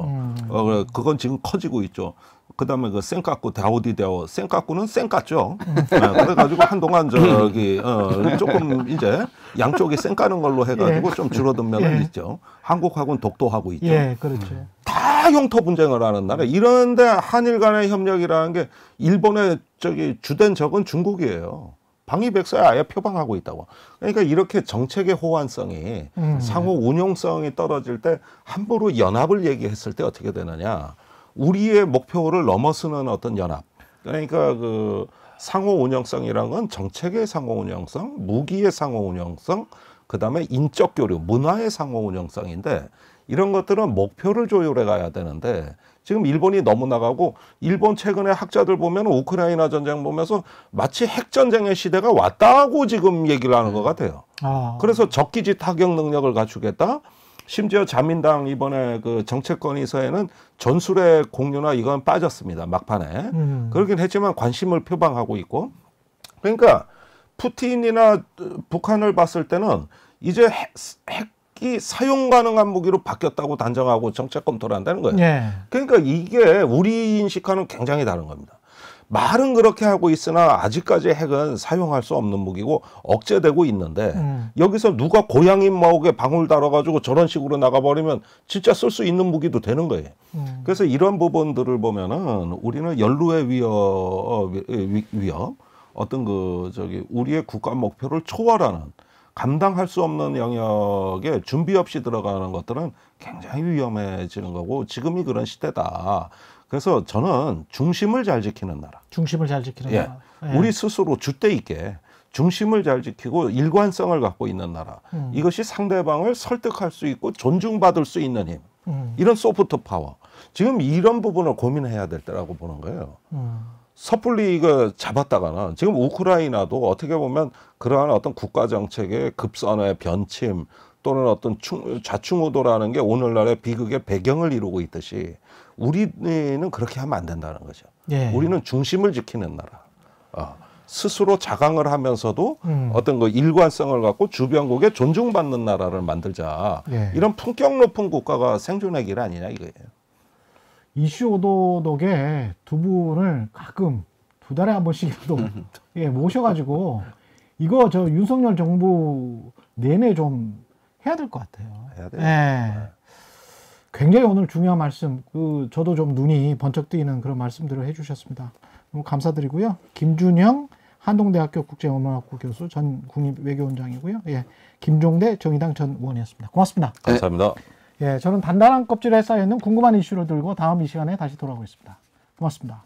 어, 그건 지금 커지고 있죠. 그다음에 그 센까꾸 다우디데오 센까꾸는 센까죠. 네, 아, 그래가지고 한동안 저기 어, 조금 이제 양쪽이 센까는 걸로 해가지고 예. 좀 줄어든 면은 예. 있죠. 한국하고는 독도하고 있죠. 예, 그렇죠. 음. 다 영토 분쟁을 하는 나라. 이런데 한일 간의 협력이라는 게 일본의 저기 주된 적은 중국이에요. 방위백서에 아예 표방하고 있다고. 그러니까 이렇게 정책의 호환성이 음. 상호 운용성이 떨어질 때 함부로 연합을 얘기했을 때 어떻게 되느냐. 우리의 목표를 넘어서는 어떤 연합. 그러니까 그 상호 운영성이란 건 정책의 상호 운영성, 무기의 상호 운영성, 그다음에 인적 교류, 문화의 상호 운영성인데 이런 것들은 목표를 조율해 가야 되는데 지금 일본이 너무 나가고 일본 최근에 학자들 보면 우크라이나 전쟁 보면서 마치 핵 전쟁의 시대가 왔다고 지금 얘기를 하는 것 같아요. 아. 그래서 적기지 타격 능력을 갖추겠다. 심지어 자민당 이번에 그 정책권 이서에는 전술의 공유나 이건 빠졌습니다. 막판에. 음. 그러긴 했지만 관심을 표방하고 있고. 그러니까 푸틴이나 북한을 봤을 때는 이제 핵, 핵이 사용 가능한 무기로 바뀌었다고 단정하고 정책 검토를 한다는 거예요. 예. 그러니까 이게 우리 인식하는 굉장히 다른 겁니다. 말은 그렇게 하고 있으나 아직까지 핵은 사용할 수 없는 무기고 억제되고 있는데 음. 여기서 누가 고양이 먹에 방울 달아가지고 저런 식으로 나가버리면 진짜 쓸 수 있는 무기도 되는 거예요. 음. 그래서 이런 부분들을 보면은 우리는 연루의 위협, 어, 위협 어떤 그 저기 우리의 국가 목표를 초월하는 감당할 수 없는 영역에 준비 없이 들어가는 것들은 굉장히 위험해지는 거고 지금이 그런 시대다. 그래서 저는 중심을 잘 지키는 나라. 중심을 잘 지키는 예. 나라. 예. 우리 스스로 주대 있게 중심을 잘 지키고 일관성을 갖고 있는 나라. 음. 이것이 상대방을 설득할 수 있고 존중받을 수 있는 힘. 음. 이런 소프트 파워. 지금 이런 부분을 고민해야 될 때라고 보는 거예요. 음. 섣불리 이거 잡았다가는 지금 우크라이나도 어떻게 보면 그러한 어떤 국가 정책의 급선의 변침 또는 어떤 충, 좌충우도라는 게 오늘날의 비극의 배경을 이루고 있듯이 우리는 그렇게 하면 안 된다는 거죠. 예. 우리는 중심을 지키는 나라. 어. 스스로 자강을 하면서도 음. 어떤 그 일관성을 갖고 주변국에 존중받는 나라를 만들자. 예. 이런 품격 높은 국가가 생존의 길 아니냐 이거예요. 이슈 오도독에 두 분을 가끔 두 달에 한번씩도 <laughs> 예, 모셔가지고 이거 저 윤석열 정부 내내 좀 해야 될 것 같아요. 해야 돼 예. 네. 굉장히 오늘 중요한 말씀, 그 저도 좀 눈이 번쩍 뜨이는 그런 말씀들을 해주셨습니다. 너무 감사드리고요. 김준영 한동대학교 국제언어학부 교수 전 국립외교원장이고요. 예, 김종대 정의당 전 의원이었습니다. 고맙습니다. 네. 감사합니다. 예, 저는 단단한 껍질에 쌓여 있는 궁금한 이슈를 들고 다음 이 시간에 다시 돌아오겠습니다. 고맙습니다.